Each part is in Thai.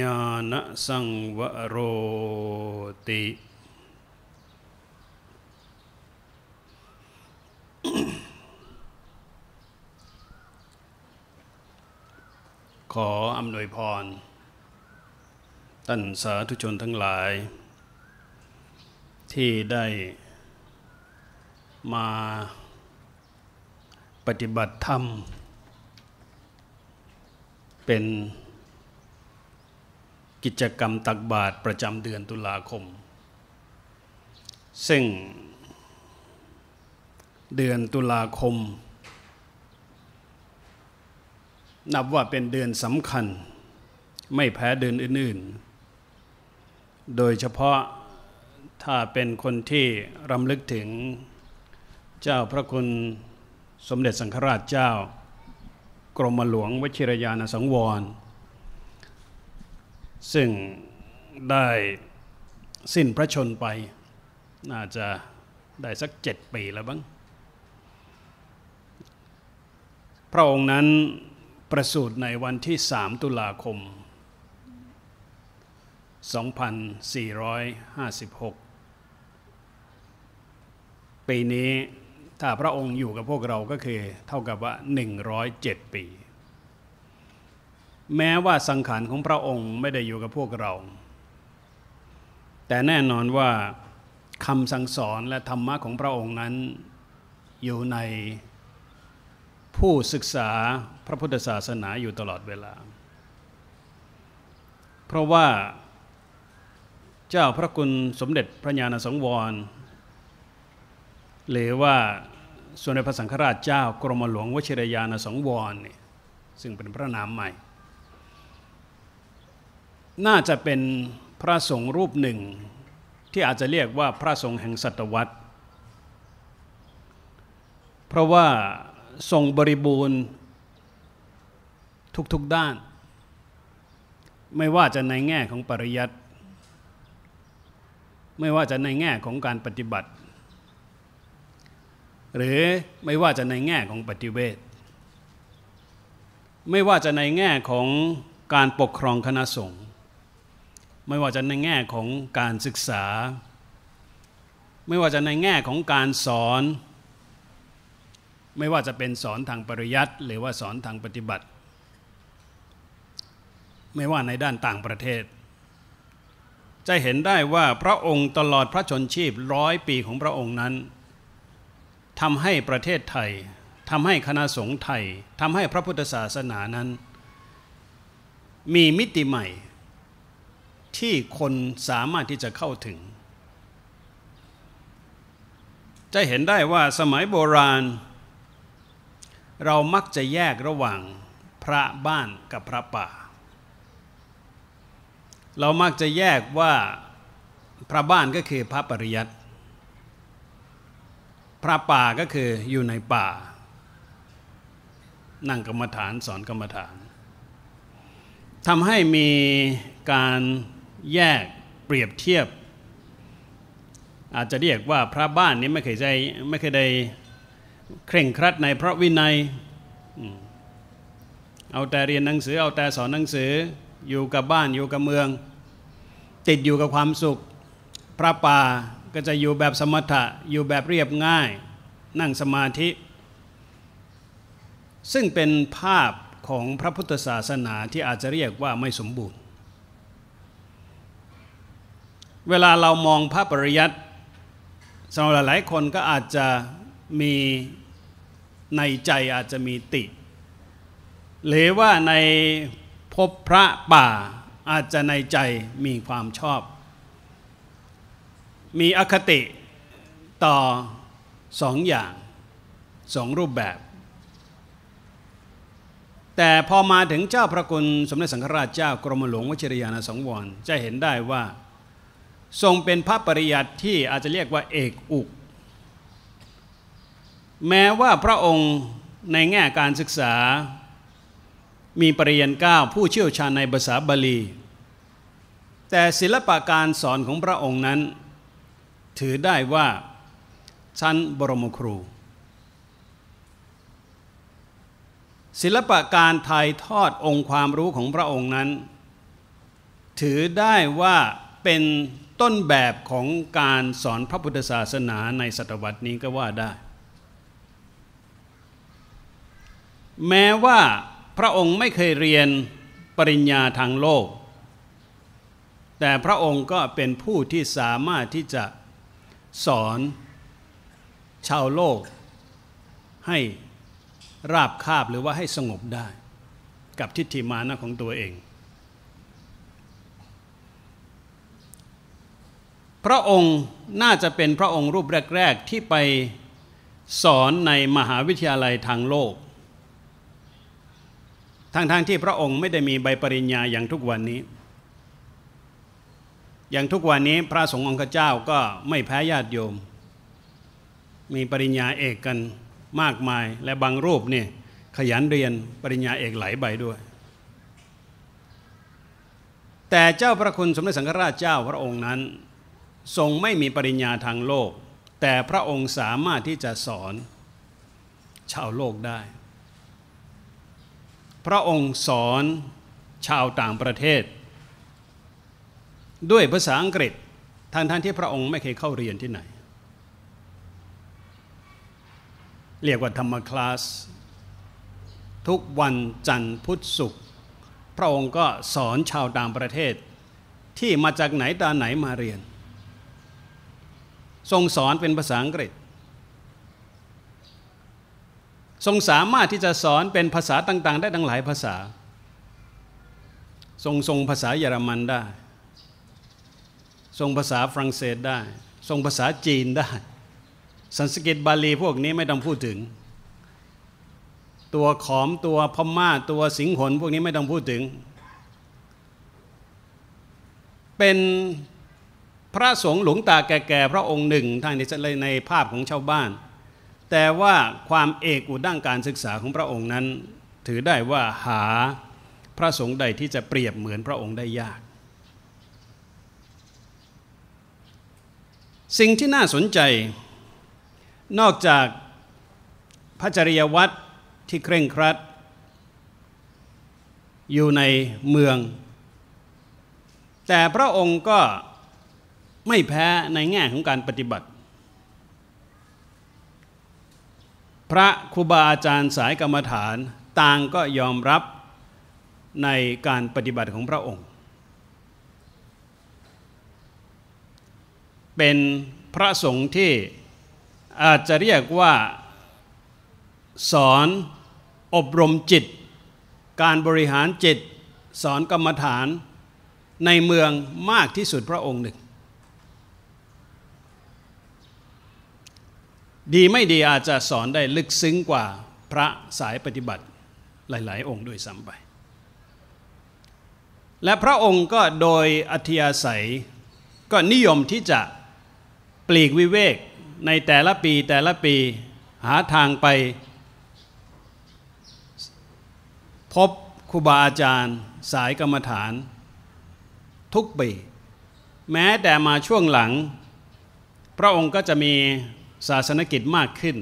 ญาณสังวโรติ ขออำนวยพรท่านสาธุชนทั้งหลาย ที่ได้มาปฏิบัติธรรมเป็นกิจกรรมตักบาตรประจำเดือนตุลาคม ซึ่งเดือนตุลาคม นับว่าเป็นเดือนสำคัญ ไม่แพ้เดือนอื่นๆ โดยเฉพาะถ้าเป็นคนที่รำลึกถึงเจ้าพระคุณสมเด็จสังฆราชเจ้ากรมหลวงวชิรยานสังวรซึ่งได้สิ้นพระชนไปน่าจะได้สักเจ็ดปีแล้วบ้างพระองค์นั้นประสูติในวันที่สามตุลาคม 2456 ปีนี้ถ้าพระองค์อยู่กับพวกเราก็คือเท่ากับว่า 107 ปีแม้ว่าสังขารของพระองค์ไม่ได้อยู่กับพวกเรา แต่แน่นอนว่าคำสั่งสอนและธรรมะของพระองค์นั้น อยู่ในผู้ศึกษาพระพุทธศาสนาอยู่ตลอดเวลา เพราะว่าเจ้าพระคุณสมเด็จพระญาณสังวร หรือว่าส่วนในพระสังฆราชเจ้ากรมหลวงวชิรยาณสังวรเนี่ยซึ่งเป็นพระนามใหม่น่าจะเป็นพระสงฆ์รูปหนึ่ง ที่อาจจะเรียกว่าพระสงฆ์แห่งศตวรรษเพราะว่าทรงบริบูรณ์ทุกๆด้าน ไม่ว่าจะในแง่ของปริยัติไม่ว่าจะในแง่ของการปฏิบัติ หรือไม่ว่าจะในแง่ของปฏิเวทไม่ว่าจะในแง่ของการปกครองคณะสงฆ์ไม่ว่าจะในแง่ของการศึกษา ไม่ว่าจะในแง่ของการสอน ไม่ว่าจะเป็นสอนทางปริยัติ หรือว่าสอนทางปฏิบัติ ไม่ว่าในด้านต่างประเทศ จะเห็นได้ว่าพระองค์ตลอดพระชนชีพร้อยปีของพระองค์นั้นทำให้ประเทศไทยทำให้คณะสงฆ์ไทยทำให้พระพุทธศาสนานั้น มีมิติใหม่ที่คนสามารถที่จะเข้าถึง จะเห็นได้ว่าสมัยโบราณ เรามักจะแยกระหว่างพระบ้านกับพระป่า เรามักจะแยกว่าพระบ้านก็คือพระปริยัติพระป่าก็คืออยู่ในป่า นั่งกรรมฐานสอนกรรมฐานทำให้มีการแยกเปรียบเทียบ อาจจะเรียกว่าพระบ้านนี้ไม่เคยใจไม่เคยได้เคร่งครัดในพระวินัย เอาแต่เรียนหนังสือ เอาแต่สอนหนังสืออยู่กับบ้านอยู่กับเมือง ติดอยู่กับความสุข พระป่าก็จะอยู่แบบสมถะ อยู่แบบเรียบง่าย นั่งสมาธิ ซึ่งเป็นภาพของพระพุทธศาสนาที่อาจจะเรียกว่าไม่สมบูรณเวลาเรามองพระปริยัติสำหรับหลายคนก็อาจจะมีในใจอาจจะมีติหรือว่าในพบพระป่าอาจจะในใจมีความชอบ มีอคติต่อสองอย่างสองรูปแบบ แต่พอมาถึงเจ้าพระกุลสมเด็จสังฆราชเจ้ากรมหลวงวชิรยาณสังวรจะเห็นได้ว่าทรงเป็นพระปริยัติที่อาจจะเรียกว่าเอกอุกแม้ว่าพระองค์ในแง่การศึกษา มีปริยันเก้า ผู้เชี่ยวชาญในภาษาบาลี แต่ศิลปะการสอนของพระองค์นั้น ถือได้ว่าชั้นบรมครู ศิลปะการถ่ายทอดองค์ความรู้ของพระองค์นั้น ถือได้ว่าเป็นต้นแบบของการสอนพระพุทธศาสนาในศตวรรษนี้ก็ว่าได้ แม้ว่าพระองค์ไม่เคยเรียนปริญญาทางโลก แต่พระองค์ก็เป็นผู้ที่สามารถที่จะสอนชาวโลก ให้ราบคาบหรือว่าให้สงบได้ กับทิฏฐิมานะของตัวเองพระองค์น่าจะเป็นพระองค์รูปแรกๆที่ไปสอนในมหาวิทยาลัยทางโลกทางทางที่พระองค์ไม่ได้มีใบปริญญาอย่างทุกวันนี้ อย่างทุกวันนี้พระสงฆ์องค์เจ้าก็ไม่แพ้ญาติโยม มีปริญญาเอกกันมากมาย และบางรูปนี่ขยันเรียนปริญญาเอกหลายใบด้วย แต่เจ้าพระคุณสมเด็จสังฆราชเจ้าพระองค์นั้นทรงไม่มีปริญญาทางโลก แต่พระองค์สามารถที่จะสอนชาวโลกได้ พระองค์สอนชาวต่างประเทศ ด้วยภาษาอังกฤษทานท่านที่พระองค์ไม่เคยเข้าเรียนที่ไหน เรียกว่าธรรมคลาส ทุกวันจันทร์พุธศุกร์พระองค์ก็สอนชาวต่างประเทศ ที่มาจากไหนตาไหนมาเรียนทรงสอนเป็นภาษาอังกฤษ ทรงสามารถที่จะสอนเป็นภาษาต่าง ๆ ได้ทั้งหลายภาษา ทรงทรงภาษาเยอรมันได้ ทรงภาษาฝรั่งเศสได้ ทรงภาษาจีนได้ สันสกฤตบาลี พวกนี้ไม่ต้องพูดถึง ตัวขอมตัวพม่าตัวสิงหนพวกนี้ไม่ต้องพูดถึง เป็นพระสงฆ์หลวงตาแก่ ๆ พระองค์หนึ่งทางในในภาพของชาวบ้าน แต่ว่าความเอกอุด้าการศึกษาของพระองค์นั้น ถือได้ว่าหาพระสงฆ์ใดที่จะเปรียบเหมือนพระองค์ได้ยาก สิ่งที่น่าสนใจ นอกจากพระจริยวัตรที่เคร่งครัด อยู่ในเมือง แต่พระองค์ก็ไม่แพ้ในแง่ของการปฏิบัติ พระครูบาอาจารย์สายกรรมฐานต่างก็ยอมรับในการปฏิบัติของพระองค์ เป็นพระสงฆ์ที่อาจจะเรียกว่าสอนอบรมจิต การบริหารจิต สอนกรรมฐานในเมืองมากที่สุดพระองค์หนึ่งดีไม่ดีอาจจะสอนได้ลึกซึ้งกว่าพระสายปฏิบัติหลาย ๆ องค์ด้วยซ้ำไป และพระองค์ก็โดยอธิยาศัย ก็นิยมที่จะปลีกวิเวก ในแต่ละปีแต่ละปีหาทางไป พบครูบาอาจารย์ สายกรรมฐาน ทุกปี แม้แต่มาช่วงหลัง พระองค์ก็จะมีศาสนกิจมากขึ้น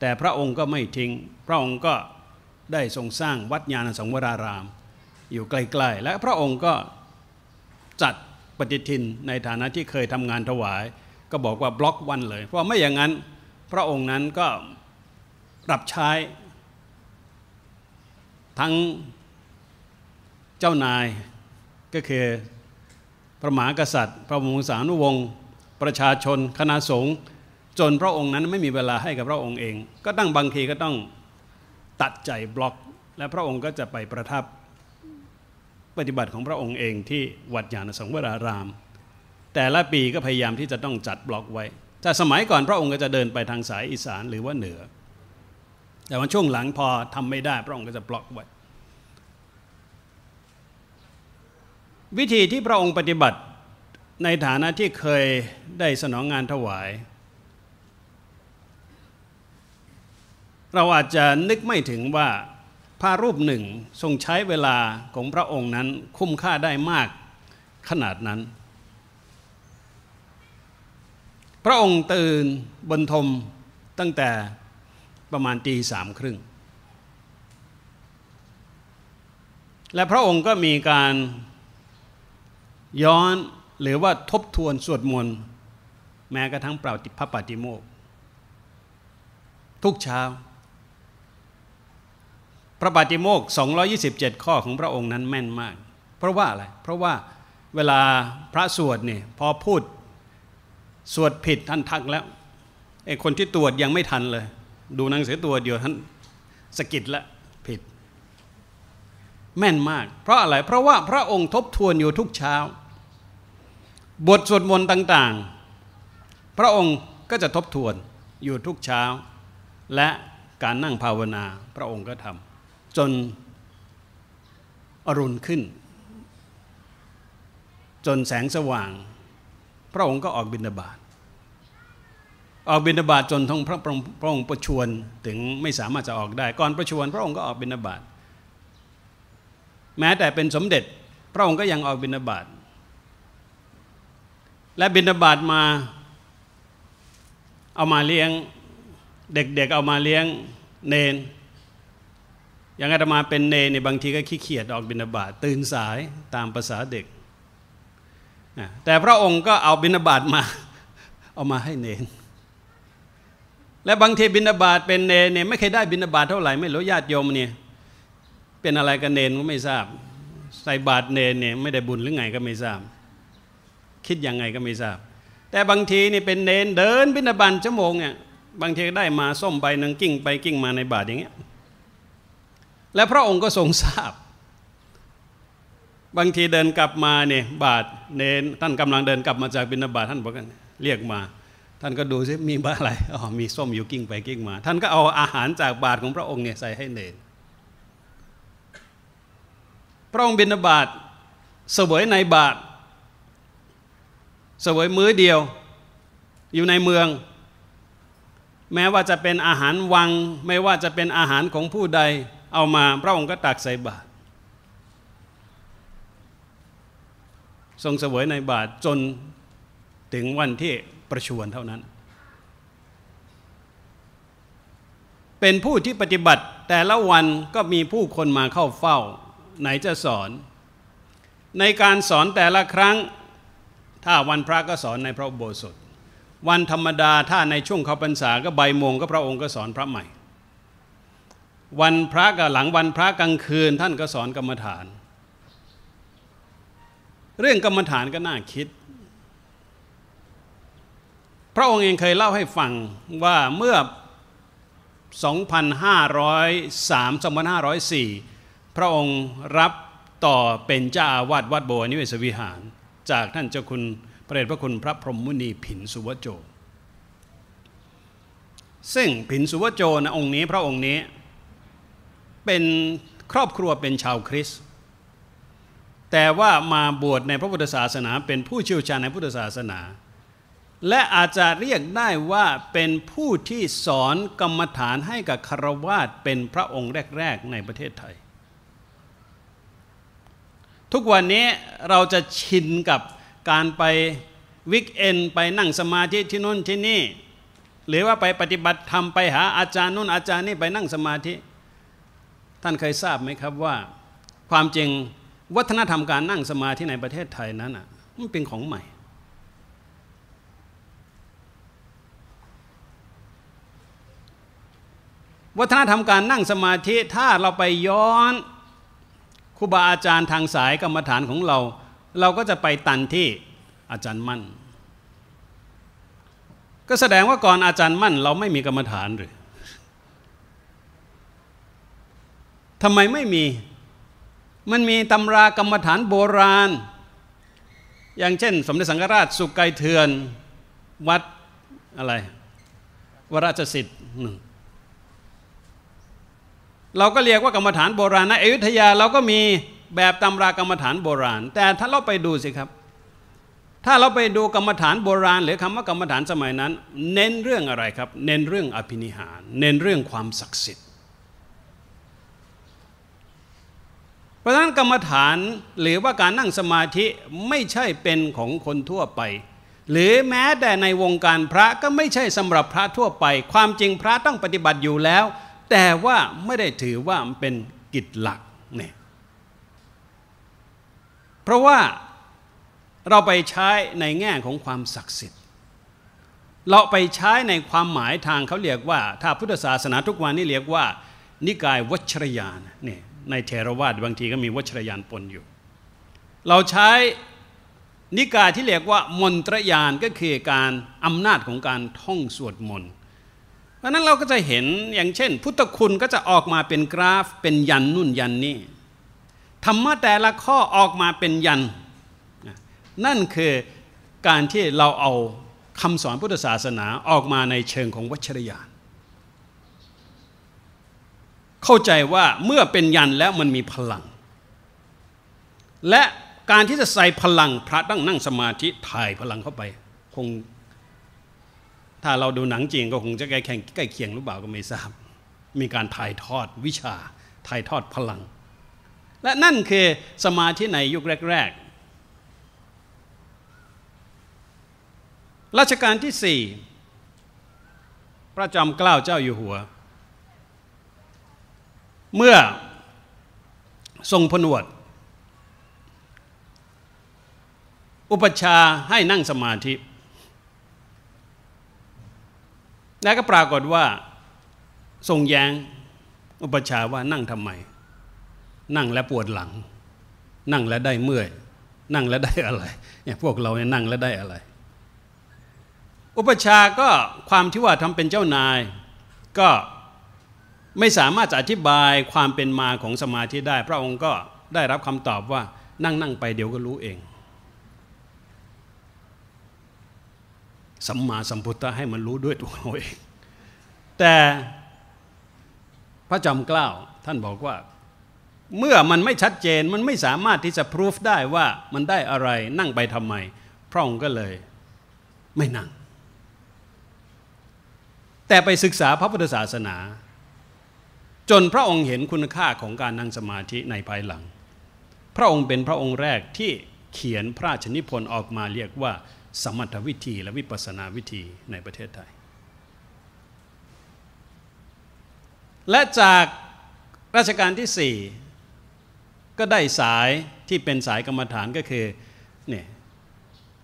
แต่พระองค์ก็ไม่ทิ้ง พระองค์ก็ได้ทรงสร้างวัดญาณสังวราราม อยู่ใกล้ๆ และพระองค์ก็จัดปฏิทินในฐานะที่เคยทำงานถวาย ก็บอกว่าบล็อกวันเลย เพราะไม่อย่างนั้นพระองค์นั้นก็รับใช้ ทั้งเจ้านายก็คือพระมหากษัตริย์ พระมงสานุวงศ์ประชาชนคณะสงฆ์จนพระองค์นั้น ไม่มีเวลาให้กับพระองค์เอง ก็ตั้งบางทีก็ต้องตัดใจบล็อก และพระองค์ก็จะไปประทับปฏิบัติของพระองค์เองที่วัดยานสังวราราม แต่ละปีก็พยายามที่จะต้องจัดบล็อกไว้จตสมัยก่อนพระองค์ก็จะเดินไปทางสายอีสานหรือว่าเหนือ แต่ว่าช่วงหลังพอทำไม่ได้พระองค์ก็จะบล็อกไว้ วิธีที่พระองค์ปฏิบัติในฐานะที่เคยได้สนองงานถวายเราอาจจะนึกไม่ถึงว่าพระรูปหนึ่งทรงใช้เวลาของพระองค์นั้นคุ้มค่าได้มากขนาดนั้น พระองค์ตื่นบนทมตั้งแต่ประมาณตีสามครึ่ง และพระองค์ก็มีการย้อนหรือว่าทบทวนสวดมนต์แม้กระทั่งเปล่าติพระปฏิโมก ทุกเช้าพระปฏิโมก227 ข้อของพระองค์นั้นแม่นมาก เพราะว่าอะไร เพราะว่าเวลาพระสวดเนี่ยพอพูดสวดผิดท่านทักแล้วไอ้คนที่ตรวจยังไม่ทันเลย ดูหนังสือตัวเดียวท่านสกิดละผิด แม่นมาก เพราะอะไร เพราะว่าพระองค์ทบทวนอยู่ทุกเช้า บทสวดมนต์ต่าง ๆ พระองค์ก็จะทบทวนอยู่ทุกเช้า และการนั่งภาวนาพระองค์ก็ทำจนอรุณขึ้น จนแสงสว่าง พระองค์ก็ออกบินาบาต ออกบินาบาตจนทงพระพระองค์ประชวนถึงไม่สามารถจะออกได้ก่อนประชวนพระองค์ก็ออกบินาบาต แม้แต่เป็นสมเด็จพระองค์ก็ยังออกบินาบาต และบินาบาตมาเอามาเลี้ยงเด็กๆเอามาเลี้ยงเนนอย่างอาตมาเป็นเนในบางทีก็ขี้เกียจออกบินาบาตตื่นสายตามภาษาเด็กแต่พระองค์ก็เอาบินาบาตมา เอามาให้เนนและบางทีบินาบาตเป็นเนเนี่ยไม่เคยได้บินาบาตเท่าไหร่ไม่รู้ญาติโยมเนี่ยเป็นอะไรกันเนนก็ไม่ทราบ ใส่บาตเนนเนี่ยไม่ได้บุญหรือไงก็ไม่ทราบ คิดยังไงก็ไม่ทราบ แต่บางทีนี่เป็นเนนเดินบินาบาตชั่วโมงเนี่ยบางทีก็ได้มาส้มใบหนึ่งกิ้งไปกิ้งมาในบาตอย่างเงี้ยและพระองค์ก็ทรงทราบ บางทีเดินกลับมาเนี่ยบาทเนนท่านกำลังเดินกลับมาจากบินาบาตท่านบอกกันเรียกมา ท่านก็ดูซิมีบ้าอะไรอ๋อมีส้มอยู่กิ้งไปกิ้งมา ท่านก็เอาอาหารจากบาทของพระองค์เนี่ยใส่ให้เนนพระองค์บินาบาทเสวยในบาท เสวยมื้อเดียวอยู่ในเมือง แม้ว่าจะเป็นอาหารวังไม่ว่าจะเป็นอาหารของผู้ใดเอามาพระองค์ก็ตักใส่บาตรทรงเสวยในบาตรจนถึงวันที่ประชวรเท่านั้น เป็นผู้ที่ปฏิบัติแต่ละวันก็มีผู้คนมาเข้าเฝ้าไหนจะสอน ในการสอนแต่ละครั้งถ้าวันพระก็สอนในพระโบสถ วันธรรมดา ถ้าในช่วงเขาพรรษาก็ใบมงก็พระองค์ก็สอนพระใหม่วันพระกับหลังวันพระกลางคืนท่านก็สอนกรรมฐาน เรื่องกรรมฐานก็น่าคิด พระองค์เองเคยเล่าให้ฟังว่าเมื่อ 2,503 2,504 พระองค์รับต่อเป็นเจ้าอาวาสวัดโบนิเวศวิหาร จากท่านเจ้าคุณพระเดชพระคุณพระพรหมมุนีผินสุวโจ ซึ่งผินสุวโจนะองค์นี้ พระองค์นี้เป็นครอบครัวเป็นชาวคริสต์แต่ว่ามาบวชในพระพุทธศาสนา เป็นผู้เชี่ยวชาญในพุทธศาสนา และอาจจะเรียกได้ว่าเป็นผู้ที่สอนกรรมฐานให้กับคารวาสเป็นพระองค์แรก ๆ ในประเทศไทย ทุกวันนี้เราจะชินกับการไปวิกเอนไปนั่งสมาธิที่นู่น ที่นี่ หรือว่าไปปฏิบัติธรรมไปหาอาจารย์นู่นอาจารย์นี่ไปนั่งสมาธิท่านเคยทราบไหมครับว่าความจริงวัฒนธรรมการนั่งสมาธิในประเทศไทยนั้นอ่ะมันเป็นของใหม่ วัฒนธรรมการนั่งสมาธิถ้าเราไปย้อนครูบาอาจารย์ทางสายกรรมฐานของเรา เราก็จะไปตันที่อาจารย์มั่น ก็แสดงว่าก่อนอาจารย์มั่น เราไม่มีกรรมฐานหรือทำไมไม่มี มันมีตำรากรรมฐานโบราณ อย่างเช่น สมเด็จสังฆราชสุกไกเทือน วัดอะไร วราชสิทธิ์หนึ่งเราก็เรียกว่ากรรมฐานโบราณนะอยุธยาเราก็มีแบบตำรากรรมฐานโบราณ แต่ถ้าเราไปดูสิครับ ถ้าเราไปดูกรรมฐานโบราณ หรือคำว่ากรรมฐานสมัยนั้น เน้นเรื่องอะไรครับ เน้นเรื่องอภินิหารเน้นเรื่องความศักดิ์สิทธิพราะฉะนั้นกรรมฐานหรือว่าการนั่งสมาธิไม่ใช่เป็นของคนทั่วไป หรือแม้แต่ในวงการพระก็ไม่ใช่สำหรับพระทั่วไป ความจริงพระต้องปฏิบัติอยู่แล้ว แต่ว่าไม่ได้ถือว่าเป็นกิจหลักเนี่ยเพราะว่าเราไปใช้ในแง่ของความศักดิ์สิทธิ์เราไปใช้ในความหมายทางเขาเรียกว่า ถ้าพุทธศาสนาทุกวันนี้เรียกว่า นิกายวัชรยานเนี่ยในเทรวาสบางทีก็มีวัชรยานปนอยู่ เราใช้นิกายที่เรียกว่า มนตรยานก็คือการอำนาจของการท่องสวดมนต์ เพราะนั้นเราก็จะเห็นอย่างเช่น พุทธคุณก็จะออกมาเป็นกราฟเป็นยันนุ่นยันนี่ธรรมะแต่ละข้อออกมาเป็นยัน นั่นคือการที่เราเอาคำสอนพุทธศาสนาออกมาในเชิงของวัชรยานเข้าใจว่าเมื่อเป็นยันแล้วมันมีพลัง และการที่จะใส่พลังพระตั้งนั่งสมาธิถ่ายพลังเข้าไปคงถ้าเราดูหนังจีนก็คงจะใกล้แข่งใกล้เคียงหรือเปล่าก็ไม่ทราบมีการถ่ายทอดวิชา ถ่ายทอดพลัง และนั่นคือสมาธิในยุคแรก ๆรัชกาลที่สี่พระจอมเกล้าเจ้าอยู่หัวเมื่อทรงผนวด อุปชาให้นั่งสมาธิแล้วก็ปรากฏว่าทรงแยง้ง อุปชาว่านั่งทำไม นั่งแล้วปวดหลัง นั่งแล้วได้เมื่อย นั่งแล้วได้อะไรเนี่ยพวกเราเนี่ยนั่งแล้วได้อะไร อุปชาก็ความที่ว่าทำเป็นเจ้านายก็ไม่สามารถจะอธิบายความเป็นมาของสมาธิได้พระองค์ก็ได้รับคำตอบว่านั่งนั่งไปเดี๋ยวก็รู้เองสัมมาสัมพุทธะให้มันรู้ด้วยตัวเราเองแต่พระจอมเกล้าท่านบอกว่า เมื่อมันไม่ชัดเจนมันไม่สามารถที่จะพิสูจได้ว่ามันได้อะไรนั่งไปทำไม พระองค์ก็เลยไม่นั่ง แต่ไปศึกษาพระพุทธศาสนาจนพระองค์เห็นคุณค่าของการนั่งสมาธิในภายหลัง พระองค์เป็นพระองค์แรกที่เขียนพระชนิพนธ์ออกมาเรียกว่าสมถวิธีและวิปัสนาวิธีในประเทศไทย และจากราชการที่สี่ก็ได้สายที่เป็นสายกรรมฐานก็คือเนี่ย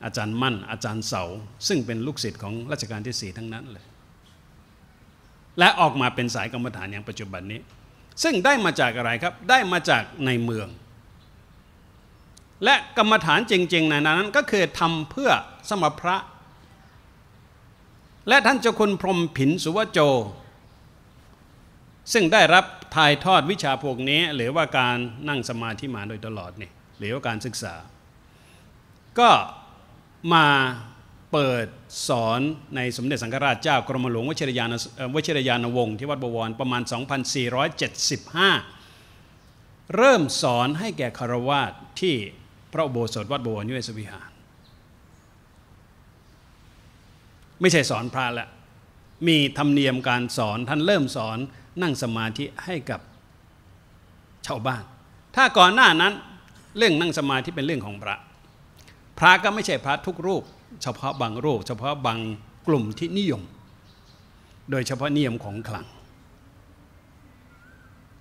อาจารย์มั่นอาจารย์เสา ซึ่งเป็นลูกศิษย์ของราชการที่สี่ทั้งนั้นเลยและออกมาเป็นสายกรรมฐานอย่างปัจจุบันนี้ ซึ่งได้มาจากอะไรครับได้มาจากในเมือง และกรรมฐานจริงๆ ในนั้นก็คือทำเพื่อสมพระ และท่านเจ้าคุณพรมผินสุวโจ ซึ่งได้รับถ่ายทอดวิชาพวกนี้ หรือว่าการนั่งสมาธิมาโดยตลอดนี่หรือว่าการศึกษา ก็มาเปิดสอนในสมเด็จสังฆราชเจ้ากรมหลวงวชิรยานวชิรยานวงศ์ที่วัดบวรประมาณ 2475 เริ่มสอนให้แก่คารวาสที่พระโบสถวัดบวรนิเวศวิหาร ไม่ใช่สอนพระละมีธรรมเนียมการสอนท่านเริ่มสอนนั่งสมาธิให้กับชาวบ้าน ถ้าก่อนหน้านั้นเรื่องนั่งสมาธิ เป็นเรื่องของพระพระก็ไม่ใช่พระทุกรูป เฉพาะบางรูปเฉพาะบางกลุ่มที่นิยม โดยเฉพาะนิยมของขลัง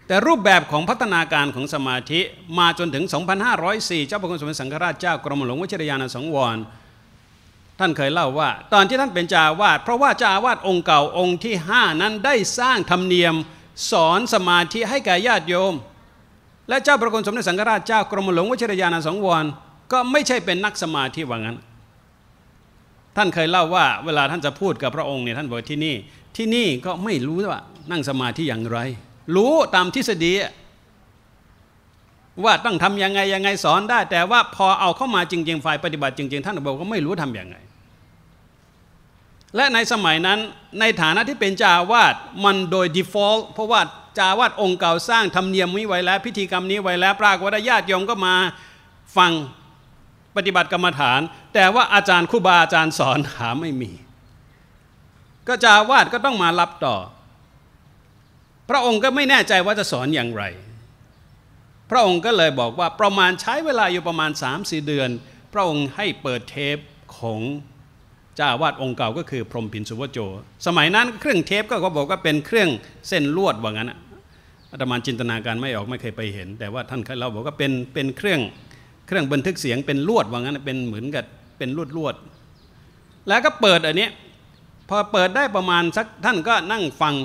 แต่รูปแบบของพัฒนาการของสมาธิมาจนถึง 2504 เจ้าพระคุณสมเด็จสังฆราชเจ้ากรมหลวงวชิรยานสังวร ท่านเคยเล่าว่าตอนที่ท่านเป็นจาวาดเพราะว่าจาวาดองค์เก่าองค์ที่ 5 นั้นได้สร้างธรรมเนียมสอนสมาธิให้แก่ญาติโยม และเจ้าพระคุณสมเด็จสังฆราชเจ้ากรมหลวงวชิรยานสังวรก็ไม่ใช่เป็นนักสมาธิว่างั้น ท่านเคยเล่าว่าเวลาท่านจะพูดกับพระองค์เนี่ยท่านบอกที่นี่ ที่นี่ก็ไม่รู้ว่านั่งสมาธิอย่างไร รู้ตามทฤษฎี ว่าต้องทํำยังไงยังไงสอนได้ แต่ว่าพอเอาเข้ามาจริงๆฝ่ายปฏิบัติ จริง ๆ ท่านบอกก็ไม่รู้ทํำยังไง และในสมัยนั้นในฐานะที่เป็นจาวาดมันโดย default เพราะว่าจาวาดองค์เก่าสร้างธรรมเนียมนี้ไว้แล้ว พิธีกรรมนี้ไว้แล้ว ปรากฏว่าญาติโยมก็มาฟังปฏิบัติกรรมฐาน แต่ว่าอาจารย์ครูบาอาจารย์สอนหาไม่มี ก็จาวาดก็ต้องมารับต่อ พระองค์ก็ไม่แน่ใจว่าจะสอนอย่างไร พระองค์ก็เลยบอกว่าประมาณใช้เวลาอยู่ประมาณ3่เดือน พระองค์ให้เปิดเทปของจ้าวาดองค์เก่าก็คือพรมพินสุวโจ สมัยนั้นเครื่องเทปก็เขาบอกว่าเป็นเครื่องเส้นลวดว่างั้นอาตมาจินตนาการไม่ออกไม่เคยไปเห็น แต่ว่าท่านเคยเราบอกว่าเป็นเป็นเครื่องเครื่องบันทึกเสียงเป็นลวดว่างั้นเป็นเหมือนกับเป็นลวดลวด แล้วก็เปิดอันนี้พอเปิดได้ประมาณสักท่านก็นั่งฟัง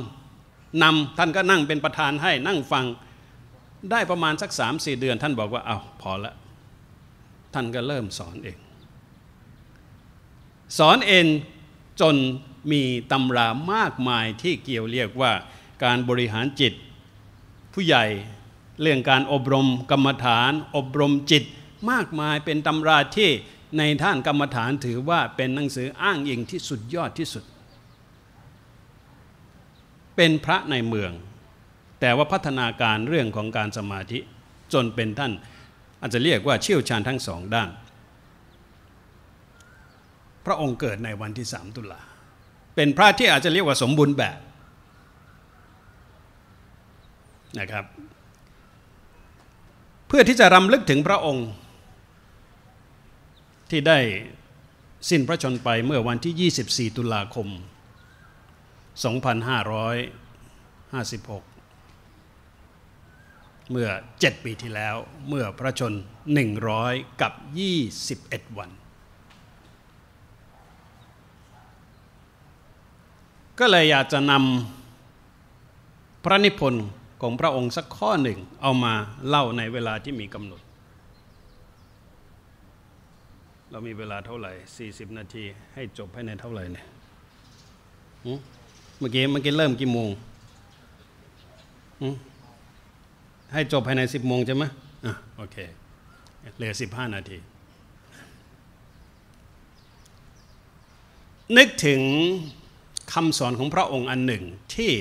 นำท่านก็นั่งเป็นประธานให้นั่งฟังได้ประมาณสักสามสี่เดือนท่านบอกว่าเอาพอละท่านก็เริ่มสอนเอง สอนเองจนมีตำรามากมายที่เกี่ยวเรียกว่าการบริหารจิต ผู้ใหญ่เรื่องการอบรมกรรมฐาน อบรมจิตมากมายเป็นตำราที่ในท่านกรรมฐานถือว่าเป็นหนังสืออ้างอิงที่สุดยอดที่สุด เป็นพระในเมือง แต่ว่าพัฒนาการเรื่องของการสมาธิจนเป็นท่านอาจจะเรียกว่าเชี่ยวชาญทั้งสองด้าน พระองค์เกิดในวันที่สามตุลาเป็นพระที่อาจจะเรียกว่าสมบูรณ์แบบนะครับ เพื่อที่จะรำลึกถึงพระองค์ที่ได้สิ้นพระชนไปเมื่อวันที่ 24 ตุลาคม 2556 เมื่อ 7 ปีที่แล้วเมื่อพระชน 100 กับ 21 วัน ก็เลยอยากจะนำพระนิพนธ์ของพระองค์สักข้อหนึ่งเอามาเล่าในเวลาที่มีกำหนดเรามีเวลาเท่าไหร่ 40 นาที ให้จบภายในเท่าไหร่เนี่ยเมื่อกี้เมื่อกี้เริ่มกี่โมง ให้จบภายใน 10โมงใช่ไหมอ่ะโอเคเหลือ15 นาที นึกถึงคำสอนของพระองค์อันหนึ่งที่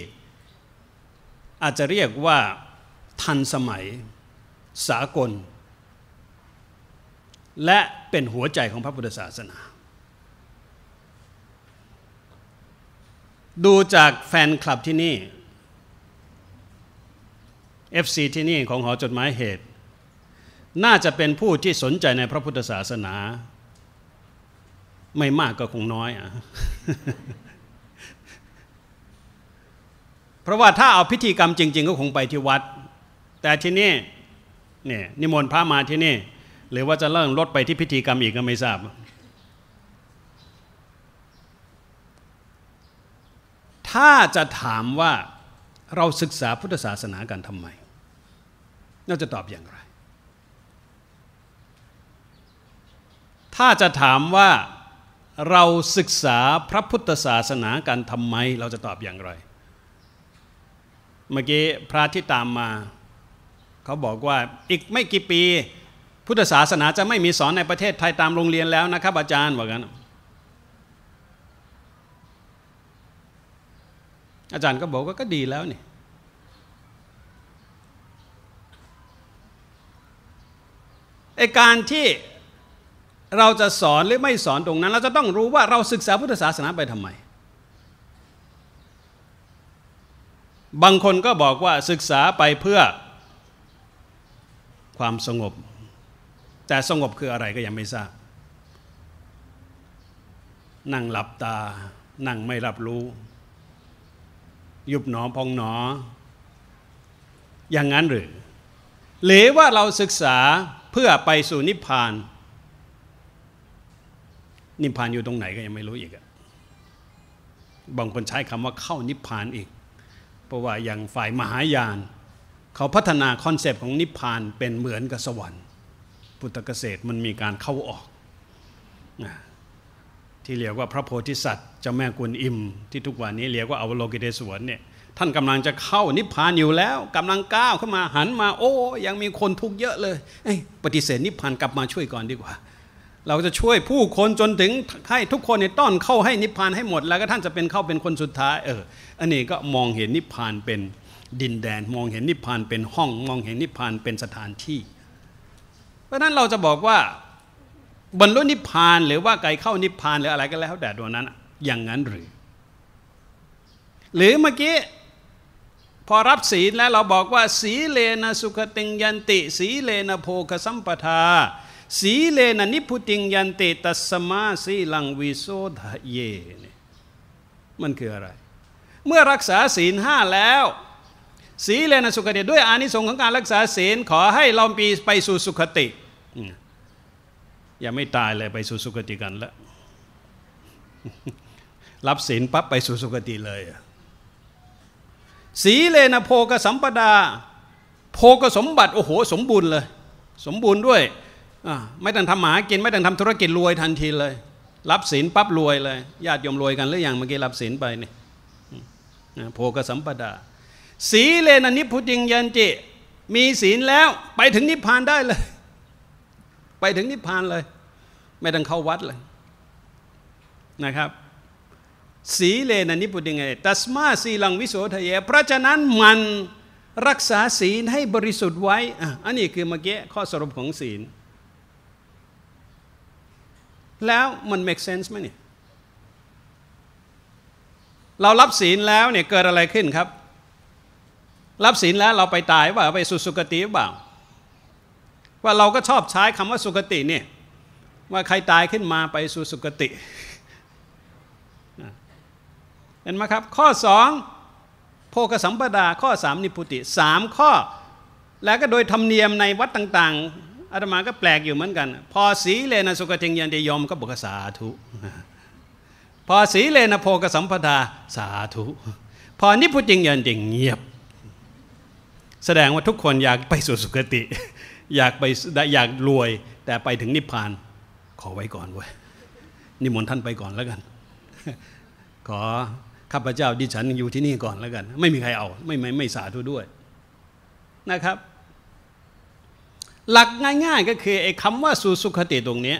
อาจจะเรียกว่าทันสมัยสากลและเป็นหัวใจของพระพุทธศาสนา ดูจากแฟนคลับที่นี่ FC ที่นี่ของหอจดหมายเหตุ น่าจะเป็นผู้ที่สนใจในพระพุทธศาสนา ไม่มากก็คงน้อยอ่ะเพราะว่าถ้าเอาพิธีกรรมจริงๆ ก็คงไปที่วัด แต่ที่นี่เนี่ยนิมนต์พระมาที่นี่หรือว่าจะเริ่มลดไปที่พิธีกรรมอีกก็ไม่ทราบ ถ้าจะถามว่าเราศึกษาพุทธศาสนากันทำไมเราจะตอบอย่างไร ถ้าจะถามว่าเราศึกษาพระพุทธศาสนากันทำไม เราจะตอบอย่างไร เมื่อกี้พระที่ตามมาเขาบอกว่าอีกไม่กี่ปีพุทธศาสนา จะไม่มีสอนในประเทศไทยตามโรงเรียนแล้วนะครับ อาจารย์ว่ากัน อาจารย์ก็บอกว่าก็ดีแล้วนี่ไอการที่เราจะสอนหรือไม่สอนตรงนั้นเราจะต้องรู้ว่าเราศึกษาพุทธศาสนาไปทำไม บางคนก็บอกว่าศึกษาไปเพื่อความสงบแต่สงบคืออะไรก็ยังไม่ทราบ นั่งหลับตา นั่งไม่รับรู้ ยุบหนอพองหนอ อย่างนั้นหรือหรือว่าเราศึกษาเพื่อไปสู่นิพพาน นิพพานอยู่ตรงไหนก็ยังไม่รู้อีกบางคนใช้คำว่าเข้านิพพานอีก เพราะว่าอย่างฝ่ายมหายาน เขาพัฒนาคอนเซปต์ของนิพพาน เป็นเหมือนกับสวรรค์พุทธเกษตรมันมีการเข้าออกที่เรียกว่าพระโพธิสัตว์เจ้าแม่กวนอิม ที่ทุกวันนี้ เรียกว่า อวโลกิเดสวนเนี่ยท่านกำลังจะเข้านิพพานอยู่แล้ว กำลังก้าวเข้ามาหันมาโอ้ ยังมีคนทุกข์เยอะเลยเอ้ปฏิเสธนิพพานกลับมาช่วยก่อนดีกว่า เราจะช่วยผู้คนจนถึงให้ทุกคนในต้อนเข้าให้นิพพานให้หมด แล้วก็ท่านจะเป็นเข้าเป็นคนสุดท้ายเอออันนี้ก็มองเห็นนิพพานเป็นดินแดนมองเห็นนิพพานเป็นห้อง มองเห็นนิพพานเป็นสถานที่เพราะนั้นเราจะบอกว่าบรรลุนิพพาน หรือว่าไกลเข้านิพพานหรืออะไรก็แล้ว แต่ดวงนั้นอย่างนั้นหรือหรือเมื่อกี้ พอรับศีลแล้วเราบอกว่าสีเลนะสุขติงยันติ สีเลนะโภคสัมปทาสีเลนะนิพุติงยันติตัสมาสีลังวิโสทะเยมันคืออะไร เมื่อรักษาศีลห้าแล้วศีเลนะสุขติด้วยอานิสงส์ของการรักษาศีลขอให้เราปีไปสู่สุขติยังไม่ตายเลยไปสู่สุขติกันแล้วรับศีลปั๊บไปสู่สุขติเลย ศีเลนะโพกสัมปดาโพกสมบัติโอ้โห สมบูรณ์เลย สมบูรณ์ด้วยไม่ต้องทำหมากินไม่ต้องทำธุรกิจรวยทันทีเลย รับศีลปั๊บรวยเลยญาติโยมรวยกันหรืออยังเมื่อกี้รับศีลไปนี่โพกสัมปดาสีเลนนิพุติงยันจิมีศีลแล้วไปถึงนิพพานได้เลย ไปถึงนิพพานเลย ไม่ต้องเข้าวัดเลยนะครับสีเลนนิพุติงยันตัสมาสีลังวิโสทะเยเพราะฉะนั้นมันรักษาศีลให้บริสุทธิ์ไว้อันนี้คือเมื่อกี้ข้อสรุปของศีลแล้วมัน make sense ไหมเนี่ยเรารับศีลแล้วเนี่ยเกิดอะไรขึ้นครับรับศีลแล้วเราไปตายว่าไปสุสุกติหรือเปล่า ว่าเราก็ชอบใช้คำว่าสุกติเนี่ยว่าใครตายขึ้นมาไปสุสุกติ เห็นไหมครับ ข้อ 2 โภคสัมปดาข้อ 3 นิพุติ3 ข้อ แล้วก็โดยธรรมเนียมในวัดต่าง ๆอาตมาก็แปลกอยู่เหมือนกัน พอสีเลนะสุกติยันเดยอมก็บอกสาธุพอสีเลนะโภคสัมปดาสาธุพอนิพุติยันเดเงียบแสดงว่าทุกคนอยากไปสู่สุคติ อยากไปอยากรวยแต่ไปถึงนิพพาน ขอไว้ก่อนเว้ยนิมนต์ท่านไปก่อนแล้วกัน ขอ ข้าพเจ้าดิฉันอยู่ที่นี่ก่อนแล้วกัน ไม่มีใครเอาไม่ไม่ไม่สาธุด้วยนะครับ หลักง่ายๆ ก็คือไอ้คำว่าสู่สุคติตรงนี้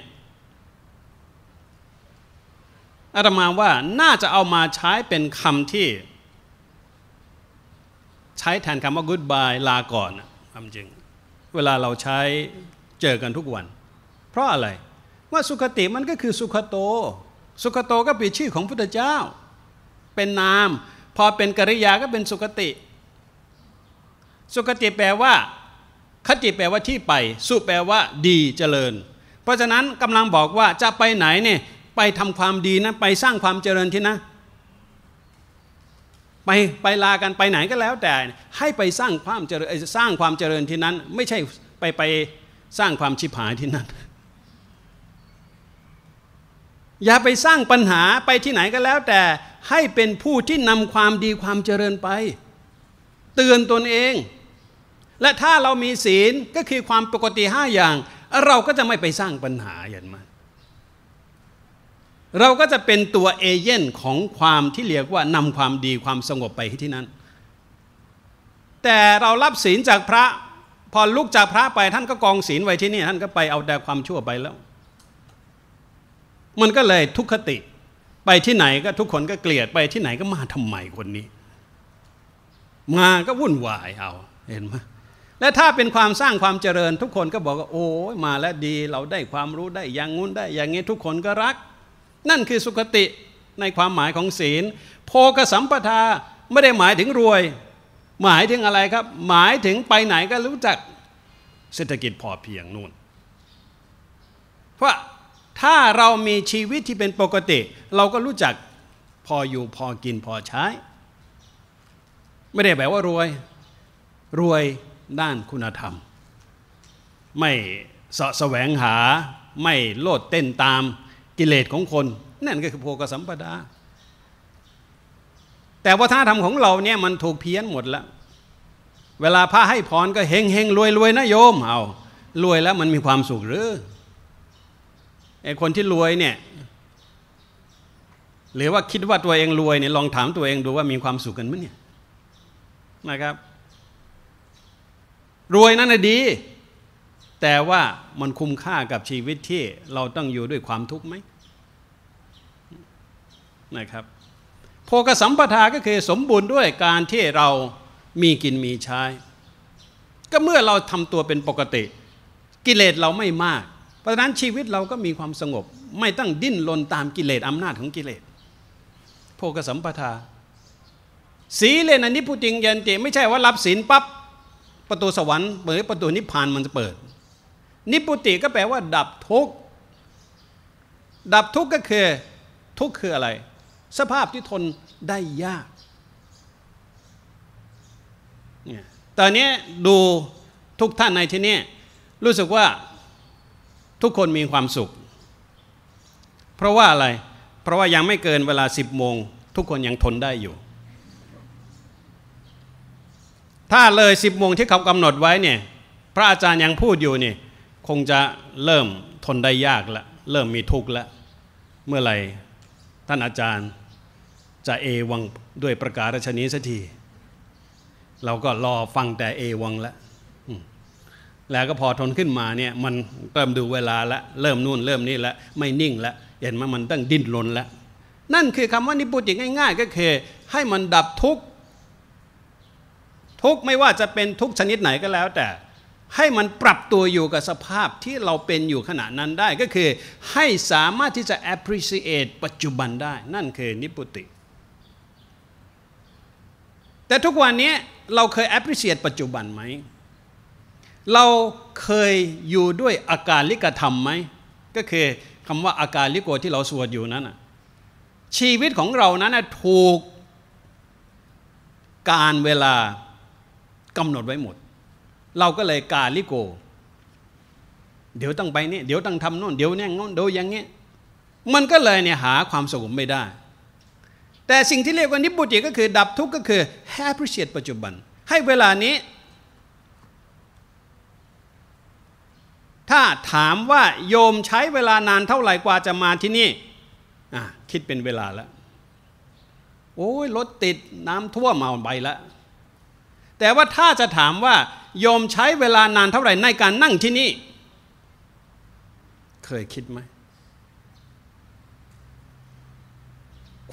อาตมาว่าน่าจะเอามาใช้เป็นคำที่ใช้แทนคำว่า goodbye ลาก่อนคำจริง เวลาเราใช้เจอกันทุกวัน เพราะอะไร ว่าสุขติมันก็คือสุขโต สุขโตก็เป็นชื่อของพุทธเจ้า เป็นนาม พอเป็นกริยาก็เป็นสุขติ สุขติแปลว่า คติแปลว่าที่ไป สุแปลว่าดีเจริญ เพราะฉะนั้นกำลังบอกว่าจะไปไหนเนี่ยไปทำความดีนะ ไปสร้างความเจริญที่นะไปไปลากันไปไหนก็แล้วแต่ ให้ไปสร้างความเจริญสร้างความเจริญที่นั้น ไม่ใช่ไปไปสร้างความชิบหายที่นั้น อย่าไปสร้างปัญหาไปที่ไหนก็แล้วแต่ ให้เป็นผู้ที่นำความดีความเจริญไป เตือนตนเอง และถ้าเรามีศีลก็คือความปกติห้าอย่างเราก็จะไม่ไปสร้างปัญหาอย่างนั้นเราก็จะเป็นตัวเอเย่นของความที่เรียกว่านำความดีความสงบไปที่นั้น แต่เรารับศีลจากพระ พอลุกจากพระไปท่านก็กองศีลไว้ที่นี่ท่านก็ไปเอาแต่ความชั่วไปแล้ว มันก็เลยทุกขติ ไปที่ไหนก็ทุกคนก็เกลียดไปที่ไหนก็มาทำไมคนนี้ มาก็วุ่นวาย เอาเห็นไหมและถ้าเป็นความสร้างความเจริญ ทุกคนก็บอกว่าโอ้มาแล้วดีเราได้ความรู้ได้อย่างงู้นได้ อย่างนี้ทุกคนก็รักนั่นคือสุขติในความหมายของศีลโพกสัมปทาไม่ได้หมายถึงรวย หมายถึงอะไรครับ หมายถึงไปไหนก็รู้จักเศรษฐกิจพอเพียงนู่น เพราะถ้าเรามีชีวิตที่เป็นปกติ เราก็รู้จักพออยู่พอกินพอใช้ ไม่ได้แปลว่ารวย รวยด้านคุณธรรม ไม่สะแสวงหา ไม่โลดเต้นตามกิเลสของคน นั่นก็คือโภคสัมปดา แต่วัฒนธรรมของเราเนี่ยมันถูกเพี้ยนหมดแล้ว เวลาพระให้พรก็เฮงเฮงรวยรวยนะโยมเอารวยแล้วมันมีความสุขหรือไอคนที่รวยเนี่ยหรือว่าคิดว่าตัวเองรวยเนี่ยลองถามตัวเองดูว่ามีความสุขกันมั้ยเนี่ยนะครับ รวยนั่นแหะดีแต่ว่ามันคุ้มค่ากับชีวิตที่เราต้องอยู่ด้วยความทุกข์ไหมนะครับ โภคสัมปทาก็คือสมบูรณ์ด้วยการที่เรามีกินมีใช้ก็เมื่อเราทำตัวเป็นปกติ กิเลสเราไม่มาก เพราะฉะนั้นชีวิตเราก็มีความสงบ ไม่ต้องดิ้นรนตามกิเลสอำนาจของกิเลสโภคสัมปทาสีเลนะนิพุติงยันติไม่ใช่ว่ารับศีลปับ๊บประตูสวรรค์หรือประตูนิพพานมันจะเปิดนิพุติก็แปลว่าดับทุกข์ ดับทุกข์ก็คือทุกข์คืออะไร สภาพที่ทนได้ยากตอนนี้ดูทุกท่านในที่นี้รู้สึกว่าทุกคนมีความสุข เพราะว่าอะไร เพราะว่ายังไม่เกินเวลาสิบโมงทุกคนยังทนได้อยู่ ถ้าเลยสิบโมงที่เขากำหนดไว้เนี่ยพระอาจารย์ยังพูดอยู่นี่คงจะเริ่มทนได้ยากละเริ่มมีทุกข์ละเมื่อไหร่ท่านอาจารย์จะเอวังด้วยประกาศชนีสักทีเราก็รอฟังแต่เอวังละแล้วก็พอทนขึ้นมาเนี่ย มันเริ่มดูเวลาละเริ่มนู่น เริ่มนี่ละไม่นิ่งละเห็นมามันตั้งดิ้นรนละนั่นคือคำว่านิพุติง่าย ๆ ก็คือให้มันดับทุกทุกไม่ว่าจะเป็นทุกชนิดไหนก็แล้วแต่ให้มันปรับตัวอยู่กับสภาพที่เราเป็นอยู่ขณะนั้นได้ก็คือให้สามารถที่จะ appreciate ปัจจุบันได้ นั่นคือนิพุติ แต่ทุกวันนี้เราเคย appreciate ปัจจุบันไหมเราเคยอยู่ด้วยอาการลิกธรรมไหมก็คือคำว่าอาการลิโกที่เราสวดอยู่นั้นชีวิตของเรานั้นถูกการเวลากำหนดไว้หมดเราก็เลยกาลิโก เดี๋ยวต้องไปนี่ เดี๋ยวต้องทำโน่น เดี๋ยวนี่โน่นเดี๋ยวอย่างงี้ย มันก็เลยเนี่ยหาความสงบไม่ได้ แต่สิ่งที่เรียกว่านิบุติ ก็คือ ดับทุกข์ก็คือแปปี้เชียร์ปัจจุบัน ให้เวลานี้ ถ้าถามว่าโยมใช้เวลานานเท่าไหร่กว่าจะมาที่นี่ คิดเป็นเวลาแล้ว โอ้ยรถติดน้ำท่วมเมาใบแล้วแต่ว่าถ้าจะถามว่าโยมใช้เวลานานเท่าไหร่ในการนั่งที่นี่เคยคิดไหม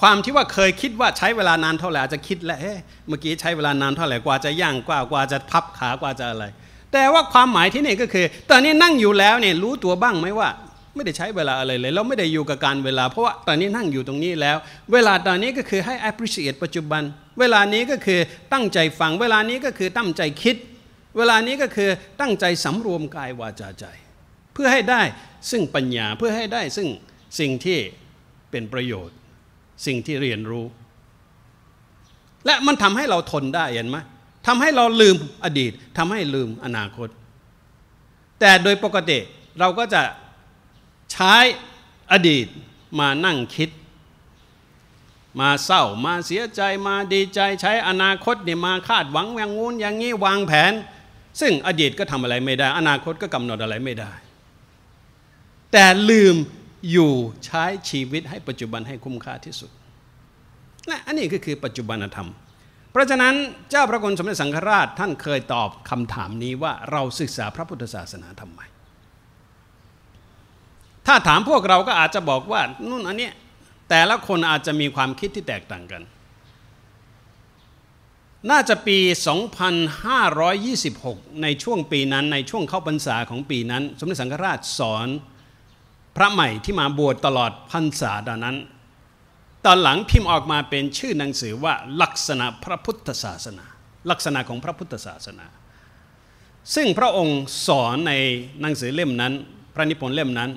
ความที่ว่าเคยคิดว่าใช้เวลานานเท่าไหร่จจะคิดแล้วเะเมื่อกี้ใช้เวลานานเท่าไหร่กว่าจะย่างกว่ากว่าจะพับขากว่าจะอะไร แต่ว่าความหมายที่นี่ก็คือ ตอนนี้นั่งอยู่แล้วเนี่ยรู้ตัวบ้างไหมว่า ไม่ได้ใช้เวลาอะไรเลย เราไม่ได้อยู่กับการเวลา เพราะว่าตอนนี้นั่งอยู่ตรงนี้แล้ว เวลาตอนนี้ก็คือให้ appreciate ปัจจุบันเวลานี้ก็คือตั้งใจฟัง เวลานี้ก็คือตั้งใจคิด เวลานี้ก็คือตั้งใจสำรวมกายวาจาใจ เพื่อให้ได้ซึ่งปัญญาเพื่อให้ได้ซึ่งสิ่งที่เป็นประโยชน์ สิ่งที่เรียนรู้ และมันทำให้เราทนได้เห็นไหมทำให้เราลืมอดีตทำให้ลืมอนาคต แต่โดยปกติเราก็จะใช้อดีตมานั่งคิดมาเศร้ามาเสียใจมาดีใจ ใช้อนาคตเนี่ยมาคาดหวังอย่างงู้นอย่างนี้ วางแผน ซึ่งอดีตก็ทำอะไรไม่ได้อนาคตก็กำหนดอะไรไม่ได้ แต่ลืมอยู่ใช้ชีวิตให้ปัจจุบันให้คุ้มค่าที่สุดนะอันนี้ก็คือปัจจุบันธรรม เพราะฉะนั้นเจ้าพระกุณสมเด็จสังฆราชท่านเคยตอบคำถามนี้ว่าเราศึกษาพระพุทธศาสนาทำไมถ้าถามพวกเราก็อาจจะบอกว่านู่นอันเนี้ยแต่ละคนอาจจะมีความคิดที่แตกต่างกัน น่าจะปี 2526 ในช่วงปีนั้น ในช่วงเข้าพรรษาของปีนั้น สมเด็จสังฆราชสอน พระใหม่ที่มาบวชตลอดพรรษาดานั้น ตอนหลังพิมพ์ออกมาเป็นชื่อหนังสือว่าลักษณะพระพุทธศาสนา ลักษณะของพระพุทธศาสนา ซึ่งพระองค์สอนในหนังสือเล่มนั้น พระนิพนธ์เล่มนั้น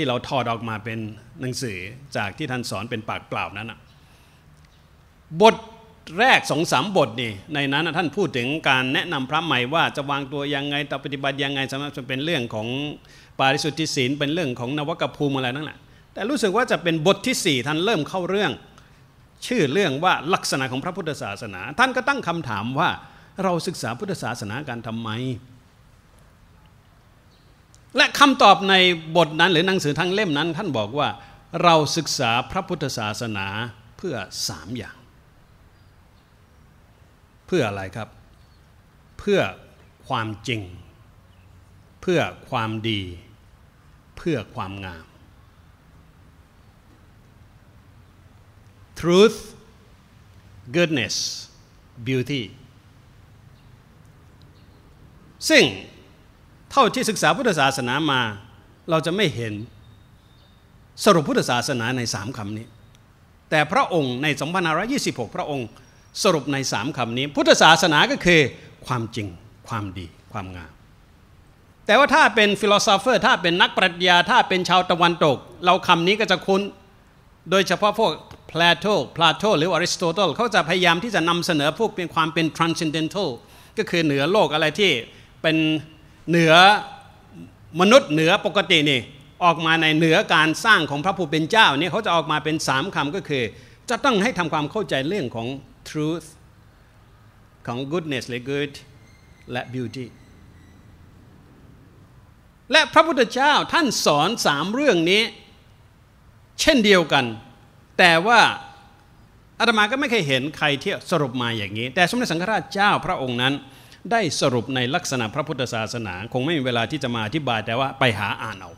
ที่เราถอดออกมาเป็นหนังสือจากที่ท่านสอนเป็นปากเปล่านั้นะบทแรกสองสามบท นี่ในนั้นท่านพูดถึงการแนะนำพระใหม่ว่าจะวางตัวยังไงต่อปฏิบัติยังไงสำหรับจะเป็นเรื่องของปาริสุทธิศีลเป็นเรื่องของนวกภูมิอะไรนั่นแหละแต่รู้สึกว่าจะเป็นบทที่ 4 ท่านเริ่มเข้าเรื่อง ชื่อเรื่องว่าลักษณะของพระพุทธศาสนา ท่านก็ตั้งคำถามว่าเราศึกษาพุทธศาสนาการทำไมและคำตอบในบทนั้นหรือหนังสือทั้งเล่มนั้น ท่านบอกว่าเราศึกษาพระพุทธศาสนาเพื่อสามอย่าง เพื่ออะไรครับ เพื่อความจริง เพื่อความดี เพื่อความงาม truth goodness beauty ซึ่งเท่าที่ศึกษาพุทธศาสนามา เราจะไม่เห็นสรุปพุทธศาสนาในสามคำนี้ แต่พระองค์ในสมบรยิบหกพระองค์สรุปในสามคำนี้ พุทธศาสนาก็คือความจริงความดีความงามแต่ว่าถ้าเป็นฟิโลโซเฟอร์ถ้าเป็นนักปรัชญาถ้าเป็นชาวตะวันตก เราคำนี้ก็จะคุ้น โดยเฉพาะพวกพลาโตพลาโตหรืออริสโตเติลเขาจะพยายามที่จะนำเสนอพวกเป็นความเป็น transcendental ก็คือเหนือโลกอะไรที่เป็นเหนือมนุษย์เหนือปกตินี่ ออกมาในเหนือการสร้างของพระผู้เป็นเจ้าเนี่ยเขาจะออกมาเป็นสามคำก็คือ จะต้องให้ทำความเข้าใจเรื่องของ truth ของ goodness หรือ good และ beauty และพระพุทธเจ้าท่านสอนสามเรื่องนี้เช่นเดียวกัน แต่ว่าอาตมาก็ไม่เคยเห็นใครที่สรุปมาอย่างนี้ แต่สมเด็จสังฆราชเจ้าพระองค์นั้นได้สรุปในลักษณะพระพุทธศาสนาคงไม่มีเวลาที่จะมาอธิบายแต่ว่าไปหาอ่านเอา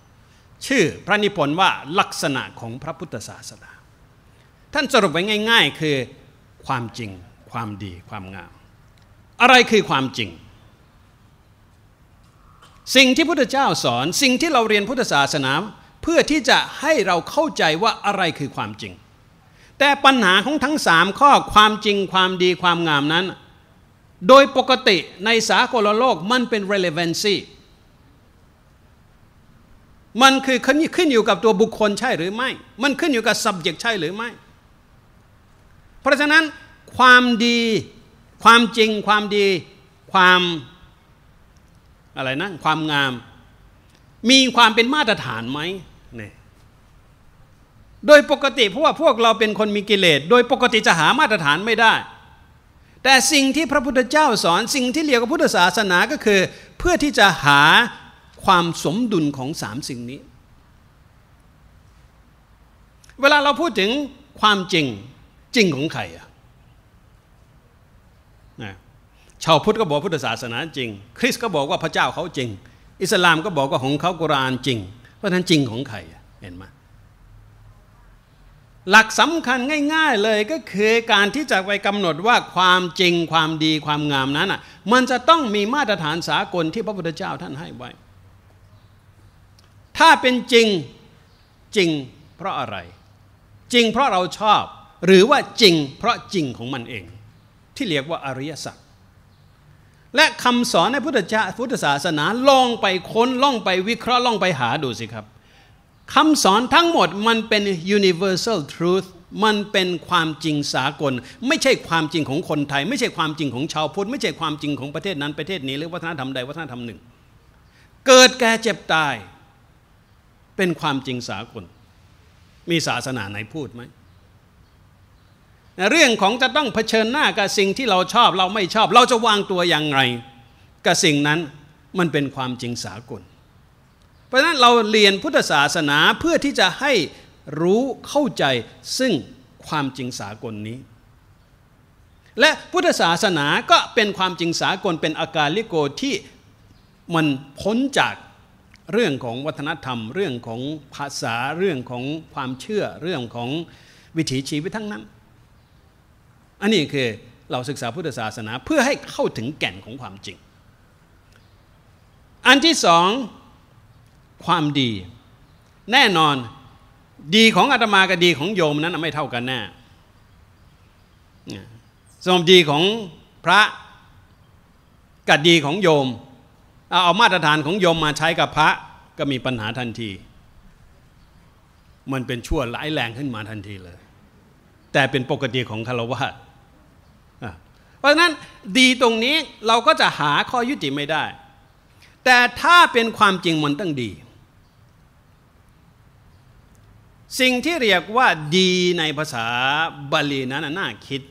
ชื่อพระนิพนธ์ว่าลักษณะของพระพุทธศาสนา ท่านสรุปไว้ง่ายๆคือ ความจริง ความดีความงาม อะไรคือความจริง สิ่งที่พุทธเจ้าสอนสิ่งที่เราเรียนพุทธศาสนาเพื่อที่จะให้เราเข้าใจว่าอะไรคือความจริง แต่ปัญหาของทั้งสามข้อความจริงความดีความงามนั้นโดยปกติในสากลโลกมันเป็น relevancy มันคือขึ้นอยู่กับตัวบุคคลใช่หรือไม่ มันขึ้นอยู่กับ subject ใช่หรือไม่ เพราะฉะนั้นความดีความจริงความดีความ อะไรนะความงาม มีความเป็นมาตรฐานไหมเนี่ย โดยปกติเพราะว่าพวกเราเป็นคนมีกิเลสโดยปกติจะหามาตรฐานไม่ได้แต่สิ่งที่พระพุทธเจ้าสอนสิ่งที่เรียกว่าพุทธศาสนาก็คือ เพื่อที่จะหาความสมดุลของสามสิ่งนี้ เวลาเราพูดถึงความจริงจริงของใครอะชาวพุทธก็บอกพุทธศาสนาจริง คริสต์ก็บอกว่าพระเจ้าเขาจริง อิสลามก็บอกว่าของเขากุรานจริงเพราะฉะนั้นจริงของใครเห็นไหมหลักสำคัญง่าย ๆ เลยก็คือการที่จะไปกำหนดว่าความจริงความดีความงามนั้นอ่ะมันจะต้องมีมาตรฐานสากลที่พระพุทธเจ้าท่านให้ไว้ ถ้าเป็นจริงจริงเพราะอะไร จริงเพราะเราชอบหรือว่าจริง เพราะจริงของมันเอง ที่เรียกว่าอริยสัจและคำสอนในพุทธเจ้าพุทธศาสนาลองไปค้นล่องไปวิเคราะห์ล่องไปหาดูสิครับคำสอนทั้งหมดมันเป็น universal truth มันเป็นความจริงสากล ไม่ใช่ความจริงของคนไทย ไม่ใช่ความจริงของชาวพุทธไม่ใช่ความจริงของประเทศนั้นประเทศนี้ หรือวัฒนธรรมใดวัฒนธรรมหนึ่ง เกิดแก่เจ็บตาย เป็นความจริงสากล มีศาสนาไหนพูดไหมเรื่องของจะต้องเผชิญหน้ากับสิ่งที่เราชอบเราไม่ชอบ เราจะวางตัวอย่างไรกับสิ่งนั้นมันเป็นความจริงสากลเพราะฉะนั้นเราเรียนพุทธศาสนาเพื่อที่จะให้รู้เข้าใจซึ่งความจริงสากลนี้ และพุทธศาสนาก็เป็นความจริงสากลเป็นอาการลิโกที่มันพ้นจากเรื่องของวัฒนธรรม เรื่องของภาษาเรื่องของความเชื่อ เรื่องของวิถีชีวิตทั้งนั้น อันนี้คือเราศึกษาพุทธศาสนาเพื่อให้เข้าถึงแก่นของความจริง อันที่สองความดี แน่นอนดีของอาตมากับดีของโยมนั้นไม่เท่ากันแน่สมดีของพระกับดีของโยมเอามาตรฐานของโยมมาใช้กับพระ ก็มีปัญหาทันที มันเป็นชั่วร้ายแรงขึ้นมาทันทีเลย แต่เป็นปกติของคารวะเพราะฉะนั้นดีตรงนี้เราก็จะหาข้อยุติไม่ได้ แต่ถ้าเป็นความจริงมันต้องดีสิ่งที่เรียกว่าดีในภาษาบาลีนั้น น่าคิด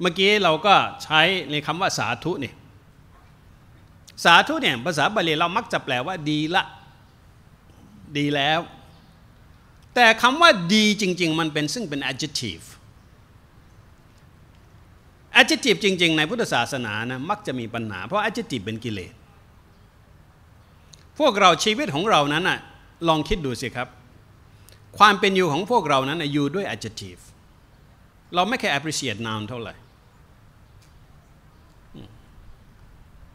เมื่อกี้เราก็ใช้ในคำว่าสาธุเนี่ยสาธุเนี่ยภาษาบาลีเรามักจะแปลว่าดีละ ดีแล้ว แต่คำว่าดีจริง ๆ มันเป็นซึ่งเป็น adjective adjective จริง ๆ ในพุทธศาสนานะมักจะมีปัญหาเพราะ adjective เป็นกิเลส พวกเราชีวิตของเรานั้นน่ะลองคิดดูสิครับความเป็นอยู่ของพวกเรานั้นอยู่ด้วย adjective เราไม่แค่ appreciate noun เท่าไหร่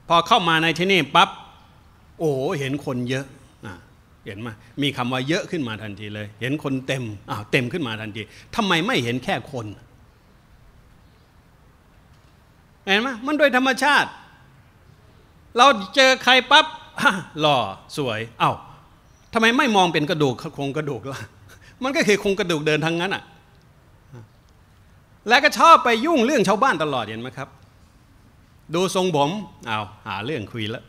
พอเข้ามาในที่นี่ปับ๊บ โอ้ เห็นคนเยอะ เห็นไหมมีคำว่าเยอะขึ้นมาทันทีเลย เห็นคนเต็ม อ้าว เต็มขึ้นมาทันที ทำไมไม่เห็นแค่คน เห็นไหม มันโดยธรรมชาติ เราเจอใคร ปับ๊บ หล่อ สวยอา้าวทำไมไม่มองเป็นกระดูกโครงกระดูกล่ะมันก็คือโครงกระดูกเดินทั้งนั้นอ่ะ และก็ชอบไปยุ่งเรื่องชาวบ้านตลอดเห็นไหมครับ ดูทรงผมอา้าวหาเรื่องคุยแล้ว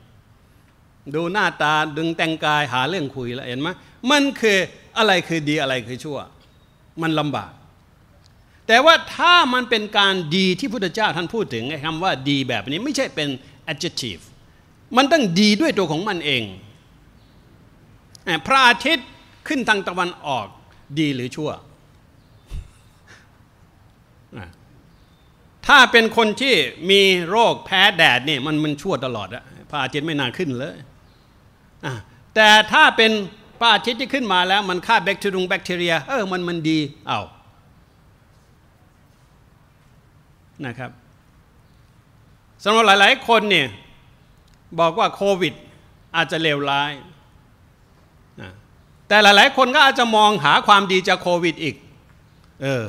ดูหน้าตาดึงแต่งกาย หาเรื่องคุยแล้วเห็นไหมมันคืออะไรคือดีอะไรคือชั่ว มันลำบาก แต่ว่าถ้ามันเป็นการดีที่พุทธเจ้า ท่านพูดถึงไอ้คำว่าดีแบบนี้ ไม่ใช่เป็น adjective มันต้องดีด้วยตัวของมันเอง พระอาทิตย์ขึ้นทางตะวันออกดีหรือชั่ว ถ้าเป็นคนที่มีโรคแพ้แดดเนี่ยมันมันชั่วตลอดอะพระอาทิตย์ไม่นานขึ้นเลย แต่ถ้าเป็นพระอาทิตย์ที่ขึ้นมาแล้ว มันฆ่าแบคทีรุงแบคทีเรียเออมันมันดีเอานะครับสำหรับหลาย ๆ คนเนี่ย บอกว่าโควิดอาจจะเลวร้ายแต่หลายๆ คนก็อาจจะมองหาความดีจากโควิดอีก เออ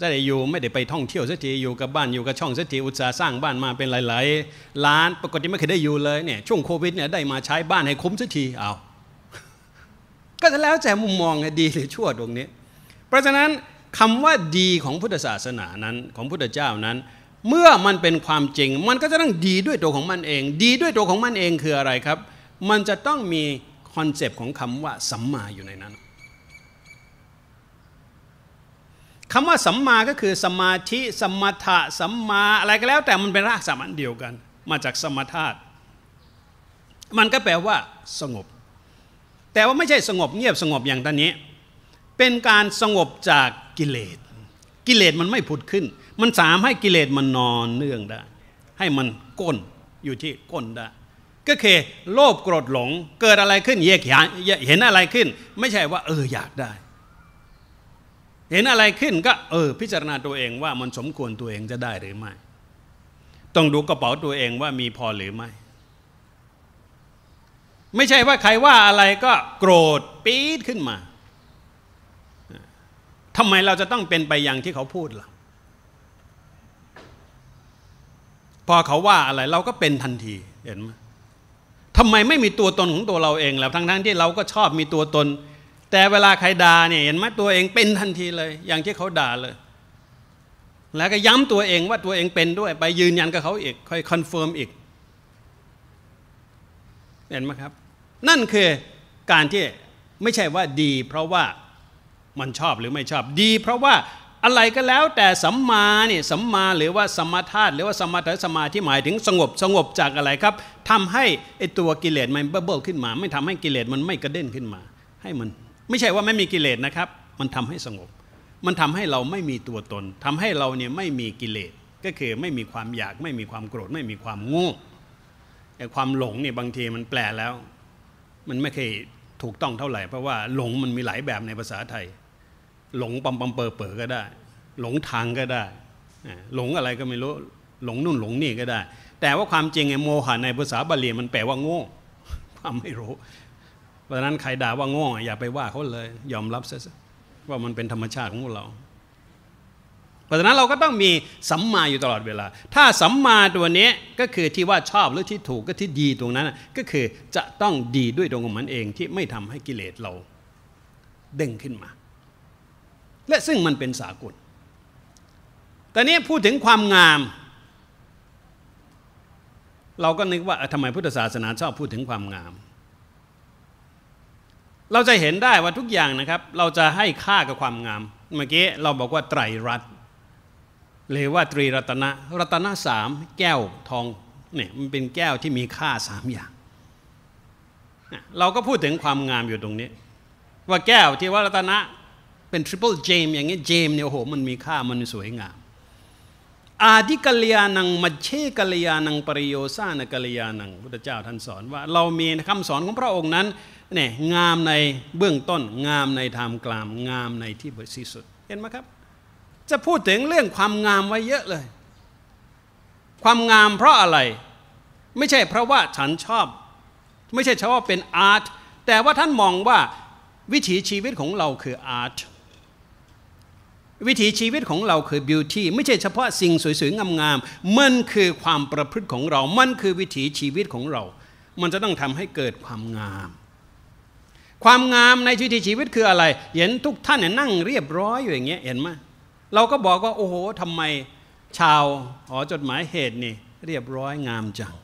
จะได้อยู่ไม่ได้ไปท่องเที่ยวสักทีอยู่กับบ้านอยู่กับช่องสักทีอุตสาห์สร้างบ้านมาเป็นหลายๆล้านปกติไม่เคยได้อยู่เลยเนี่ยช่วงโควิดเนี่ยได้มาใช้บ้านให้คุ้มสักทีเอา ก็จะแล้วแต่มุมมองดีหรือชั่วตรงนี้ เพราะฉะนั้นคำว่าดีของพุทธศาสนานั้นของพุทธเจ้านั้น เมื่อมันเป็นความจริง มันก็จะต้องดีด้วยตัวของมันเอง ดีด้วยตัวของมันเองคืออะไรครับ มันจะต้องมีคอนเซปต์ของคำว่า สัมมาอยู่ในนั้นคำว่าสัมมาก็คือสมาธิ สมถะสัมมาอะไรก็แล้ว แต่มันเป็นรากสามัญเดียวกัน มาจากสมถะมันก็แปลว่าสงบ แต่ว่าไม่ใช่สงบเงียบสงบอย่างตอนนี้ เป็นการสงบจากกิเลส กิเลสมันไม่ผุดขึ้น มันสามให้กิเลสมันนอนเนื่องได้ ให้มันก้นอยู่ที่ก้นได้ก็คือโลภโกรธหลงเกิดอะไรขึ้นเยกเห็นอะไรขึ้น ไม่ใช่ว่า เอออยากได้ เห็นอะไรขึ้นก็เออ พิจารณาตัวเองว่ามันสมควรตัวเองจะได้หรือไม่ ต้องดูกระเป๋าตัวเองว่ามีพอหรือไม่ ไม่ใช่ว่าใครว่าอะไรก็โกรธปี๊ดขึ้นมาทำไมเราจะต้องเป็นไปอย่างที่เขาพูดล่ะพอเขาว่าอะไรเราก็เป็นทันทีเห็นไหมทำไมไม่มีตัวตนของตัวเราเองแล้วทั้งๆทที่เราก็ชอบมีตัวตน แต่เวลาใครด่าเนี่ยเห็นไหมตัวเองเป็นทันทีเลย อย่างที่เขาด่าเลย แล้วก็ย้ำตัวเองว่าตัวเองเป็นด้วยไปยืนยันกับเขาอีกค่อยคอนเฟิร์มอีก เห็นไหมครับ นั่นคือการที่ไม่ใช่ว่าดี เพราะว่ามันชอบหรือไม่ชอบดี เพราะว่าอะไรก็แล้วแต่สัมมาเนี่ยสัมมาหรือว่าสมธาตุหรือว่าสมถะสมาที่หมายถึงสงบสงบจากอะไรครับ ทำให้ไอตัวกิเลสมันเบิบบเิลขึ้นมา ไม่ทำให้กิเลสมันไม่กระเด้นขึ้นมา ให้มันไม่ใช่ว่าไม่มีกิเลสนะครับ มันทำให้สงบ มันทำให้เราไม่มีตัวตน ทำให้เราเนี่ยไม่มีกิเลสก็คือไม่มีความอยาก ไม่มีความโกรธไม่มีความโง่แต่ความหลงเนี่ยบางทีมันแปลแล้ว มันไม่เคยถูกต้องเท่าไหร่เพราะว่าหลงมันมีหลายแบบในภาษาไทยหลงปั๊มปั๊มเปอเปอก็ได้ หลงทางก็ได้ หลงอะไรก็ไม่รู้ หลงนู่นหลงนี่ก็ได้ แต่ว่าความจริงไอ้โมหะในภาษาบาลีมันแปลว่าโง่ความไม่รู้ เพราะนั้นใครด่าว่าโง่อย่าไปว่าเขาเลยยอมรับซะว่ามันเป็นธรรมชาติของเรา เพราะฉะนั้นเราก็ต้องมีสัมมาอยู่ตลอดเวลา ถ้าสัมมาตัวนี้ก็คือที่ว่าชอบหรือที่ถูกก็ที่ดีตรงนั้นก็คือจะต้องดีด้วยตรงของมันเอง ที่ไม่ทำให้กิเลสเราเด้งขึ้นมาและซึ่งมันเป็นสากลแต่นี้พูดถึงความงาม เราก็นึกว่าทำไมพุทธศาสนาชอบพูดถึงความงาม เราจะเห็นได้ว่าทุกอย่างนะครับ เราจะให้ค่ากับความงามเมื่อกี้เราบอกว่าไตรรัตหรือว่าตรีรัตนะ รัตนะสามแก้วทองเนี่ยมันเป็นแก้วที่มีค่าสามอย่าง เราก็พูดถึงความงามอยู่ตรงนี้ ว่าแก้วที่ว่ารัตนะเป็นทริปเปิลเจมอย่างเงี้ยเจมเนี่ยโอ้โหมันมีค่ามันสวยงาม อาธิกัลยานัง มัชเชกัลยานังปริโยซานกัลยานังพุทธเจ้าท่านสอนว่าเรามีคำสอนของพระองค์นั้นเนี่ยงามในเบื้องต้น งามในทางกลางงามในที่บริสุดเห็นไหมครับ จะพูดถึงเรื่องความงามไว้เยอะเลย ความงามเพราะอะไร ไม่ใช่เพราะว่าฉันชอบ ไม่ใช่เฉพาะเป็นอาร์ตแต่ว่าท่านมองว่าวิถีชีวิตของเราคืออาร์ตวิถีชีวิตของเราคือบิวตี้ไม่ใช่เฉพาะสิ่งสวยๆงามๆมันคือความประพฤติของเรา มันคือวิถีชีวิตของเรา มันจะต้องทำให้เกิดความงาม ความงามในวิถีชีวิตคืออะไร เห็นทุกท่านนั่งเรียบร้อยอยู่อย่างเงี้ยเห็นไหมเราก็บอกว่าโอ้โหทำไมชาวอ๋อจดหมายเหตุนี่เรียบร้อยงามจัง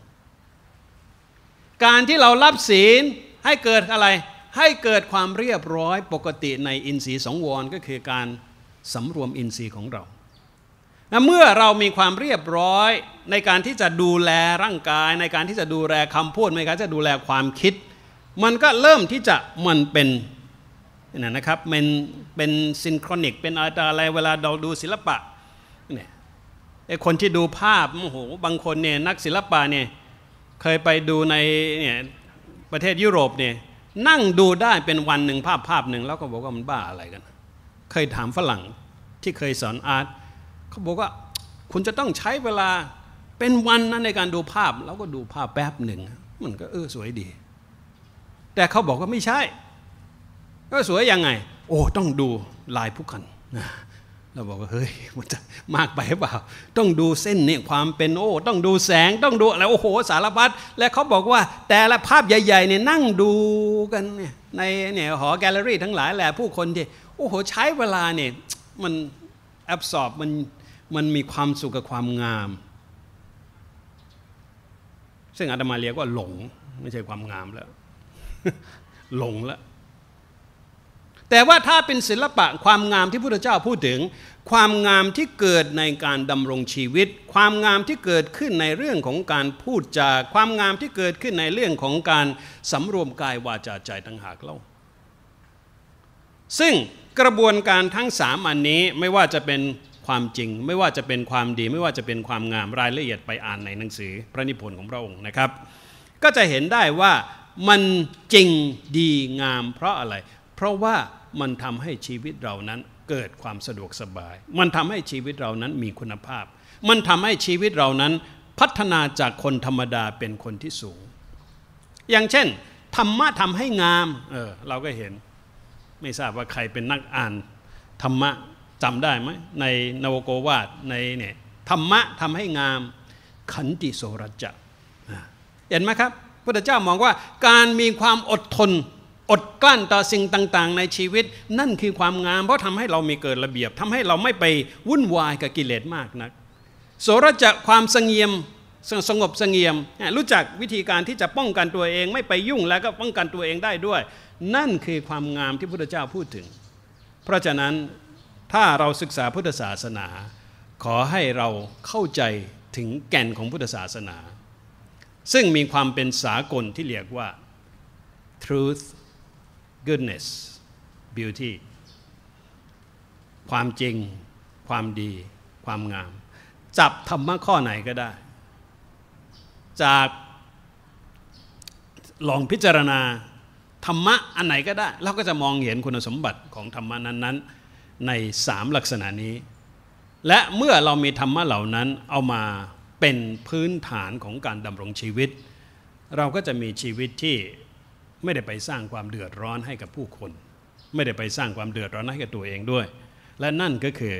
การที่เรารับศีลให้เกิดอะไร ให้เกิดความเรียบร้อยปกติในอินทรีย์สองวรก็คือการสำรวมอินทรีย์ของเรา เมื่อเรามีความเรียบร้อยในการที่จะดูแลร่างกาย ในการที่จะดูแลคำพูดในการจะดูแลความคิด มันก็เริ่มที่จะมันเป็นนะครับเป็น เป็นซินโครนิกเป็นอะไรเวลาเราดูศิลปะเนี่ยไอคนที่ดูภาพโอ้โหบางคนเนี่ยนักศิลปะเนี่ยเคยไปดูในเนี่ยประเทศยุโรปเนี่ยนั่งดูได้เป็นวันหนึ่งภาพภาพหนึ่งแล้วก็บอกว่ามันบ้าอะไรกันเคยถามฝรั่งที่เคยสอนอาร์ตเขาบอกว่า คุณจะต้องใช้เวลาเป็นวันนะในการดูภาพ แล้วก็ดูภาพแป๊บหนึ่ง มันก็เออสวยดี แต่เขาบอกว่าไม่ใช่ ก็สวยยังไง โอ้ต้องดูลายผู้คันเราบอกว่าเฮ้ยมันจะมากไปหรือเปล่าต้องดูเส้นนี่ความเป็นโอ้ ต้องดูแสง ต้องดูอะไรโอ้โหสารพัดและเขาบอกว่า แต่ละภาพใหญ่ๆเนี่ยนั่งดูกันเนี่ยในเนี่ยหอแกลเลอรี่ ทั้งหลายแหละผู้คนที่โอ้โหใช้เวลาเนี่ยมันแอบสอบมันมันมีความสุขกับความงาม ซึ่งอาตมาเรียกว่าหลง ไม่ใช่ความงามแล้วหลงแล้วแต่ว่าถ้าเป็นศิลปะความงามที่พุทธเจ้าพูดถึง ความงามที่เกิดในการดำรงชีวิต ความงามที่เกิดขึ้นในเรื่องของการพูดจาความงามที่เกิดขึ้นในเรื่องของการสำรวมกายวาจาใจต่างหากเล่าซึ่งกระบวนการทั้งสามอันนี้ไม่ว่าจะเป็นความจริง ไม่ว่าจะเป็นความดี ไม่ว่าจะเป็นความงามรายละเอียดไปอ่านในหนังสือพระนิพนธ์ของพระองค์นะครับ ก็จะเห็นได้ว่ามันจริงดีงาม เพราะอะไร เพราะว่ามันทำให้ชีวิตเรานั้นเกิดความสะดวกสบาย มันทำให้ชีวิตเรานั้นมีคุณภาพ มันทำให้ชีวิตเรานั้นพัฒนาจากคนธรรมดาเป็นคนที่สูง อย่างเช่น ธรรมะทำให้งามเออเราก็เห็นไม่ทราบว่าใครเป็นนักอ่าน ธรรมะจำได้ไหมในนวโกวาทในเนี่ยธรรมะทำให้งามขันติโสรัจจะเห็นไหมครับพระเจ้ามองว่าการมีความอดทน อดกลั้นต่อสิ่งต่าง ๆ ในชีวิตนั่นคือความงามเพราะทำให้เรามีเกิดระเบียบทำให้เราไม่ไปวุ่นวายกับกิเลสมากนะักโสรจะความสงเงียมสงบสงเงียมรู้จักวิธีการที่จะป้องกันตัวเองไม่ไปยุ่งแล้วก็ป้องกันตัวเองได้ด้วย นั่นคือความงามที่พุทธเจ้าพูดถึง เพราะฉะนั้นถ้าเราศึกษาพุทธศาสนา ขอให้เราเข้าใจถึงแก่นของพุทธศาสนา ซึ่งมีความเป็นสากลที่เรียกว่า truth goodness beauty ความจริง ความดี ความงาม จับธรรมะข้อไหนก็ได้จากลองพิจารณา ธรรมะอันไหนก็ได้ เราก็จะมองเห็นคุณสมบัติของธรรมะนั้นๆในสามลักษณะนี้ และเมื่อเรามีธรรมะเหล่านั้นเอามาเป็นพื้นฐานของการดำรงชีวิต เราก็จะมีชีวิตที่ไม่ได้ไปสร้างความเดือดร้อนให้กับผู้คน ไม่ได้ไปสร้างความเดือดร้อนให้กับตัวเองด้วย และนั่นก็คือ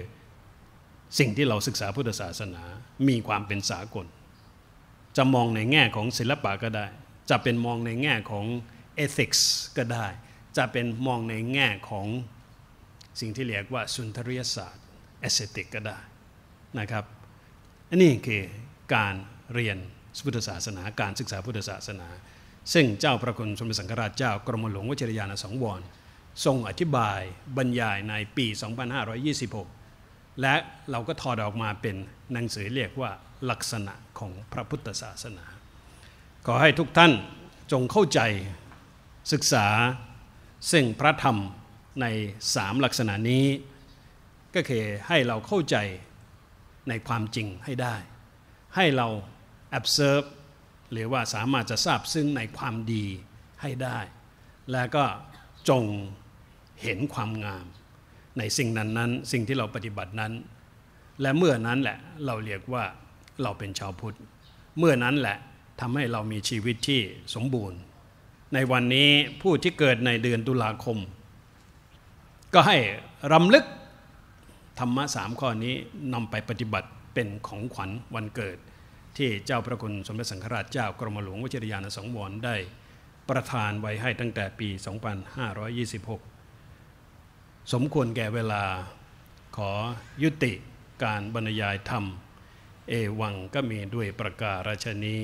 สิ่งที่เราศึกษาพุทธศาสนามีความเป็นสากลจะมองในแง่ของศิลปะก็ได้ จะเป็นมองในแง่ของเอธิกส์ก็ได้ จะเป็นมองในแง่ของสิ่งที่เรียกว่าสุนทรียศาสตร์ เอสเตติกก็ได้นะครับ อันนี้คือ การเรียนพุทธศาสนาการศึกษาพุทธศาสนา ซึ่งเจ้าพระคุณสมเด็จสังฆราชเจ้ากรมหลวงวชิรยาณสังวร ทรงอธิบายบรรยายในปี 2526 และเราก็ถอดออกมาเป็นหนังสือเรียกว่าลักษณะของพระพุทธศาสนา ขอให้ทุกท่านจงเข้าใจศึกษาซึ่งพระธรรมในสามลักษณะนี้ ก็คือให้เราเข้าใจในความจริงให้ได้ ให้เรา observe หรือว่าสามารถจะทราบซึ่งในความดีให้ได้ และก็จงเห็นความงามในสิ่งนั้นนั้น สิ่งที่เราปฏิบัตินั้น และเมื่อนั้นแหละ เราเรียกว่าเราเป็นชาวพุทธ เมื่อนั้นแหละทำให้เรามีชีวิตที่สมบูรณ์ ในวันนี้ผู้ที่เกิดในเดือนตุลาคม ก็ให้รำลึกธรรมะสามข้อนี้นำไปปฏิบัติเป็นของขวัญวันเกิดที่เจ้าพระคุณสมเด็จสังฆราชเจ้ากรมหลวงวชิรยานสังวรได้ประทานไว้ให้ตั้งแต่ปี 2526 สมควรแก่เวลาขอยุติการบรรยายธรรมเอวังก็มีด้วยประกาศชนี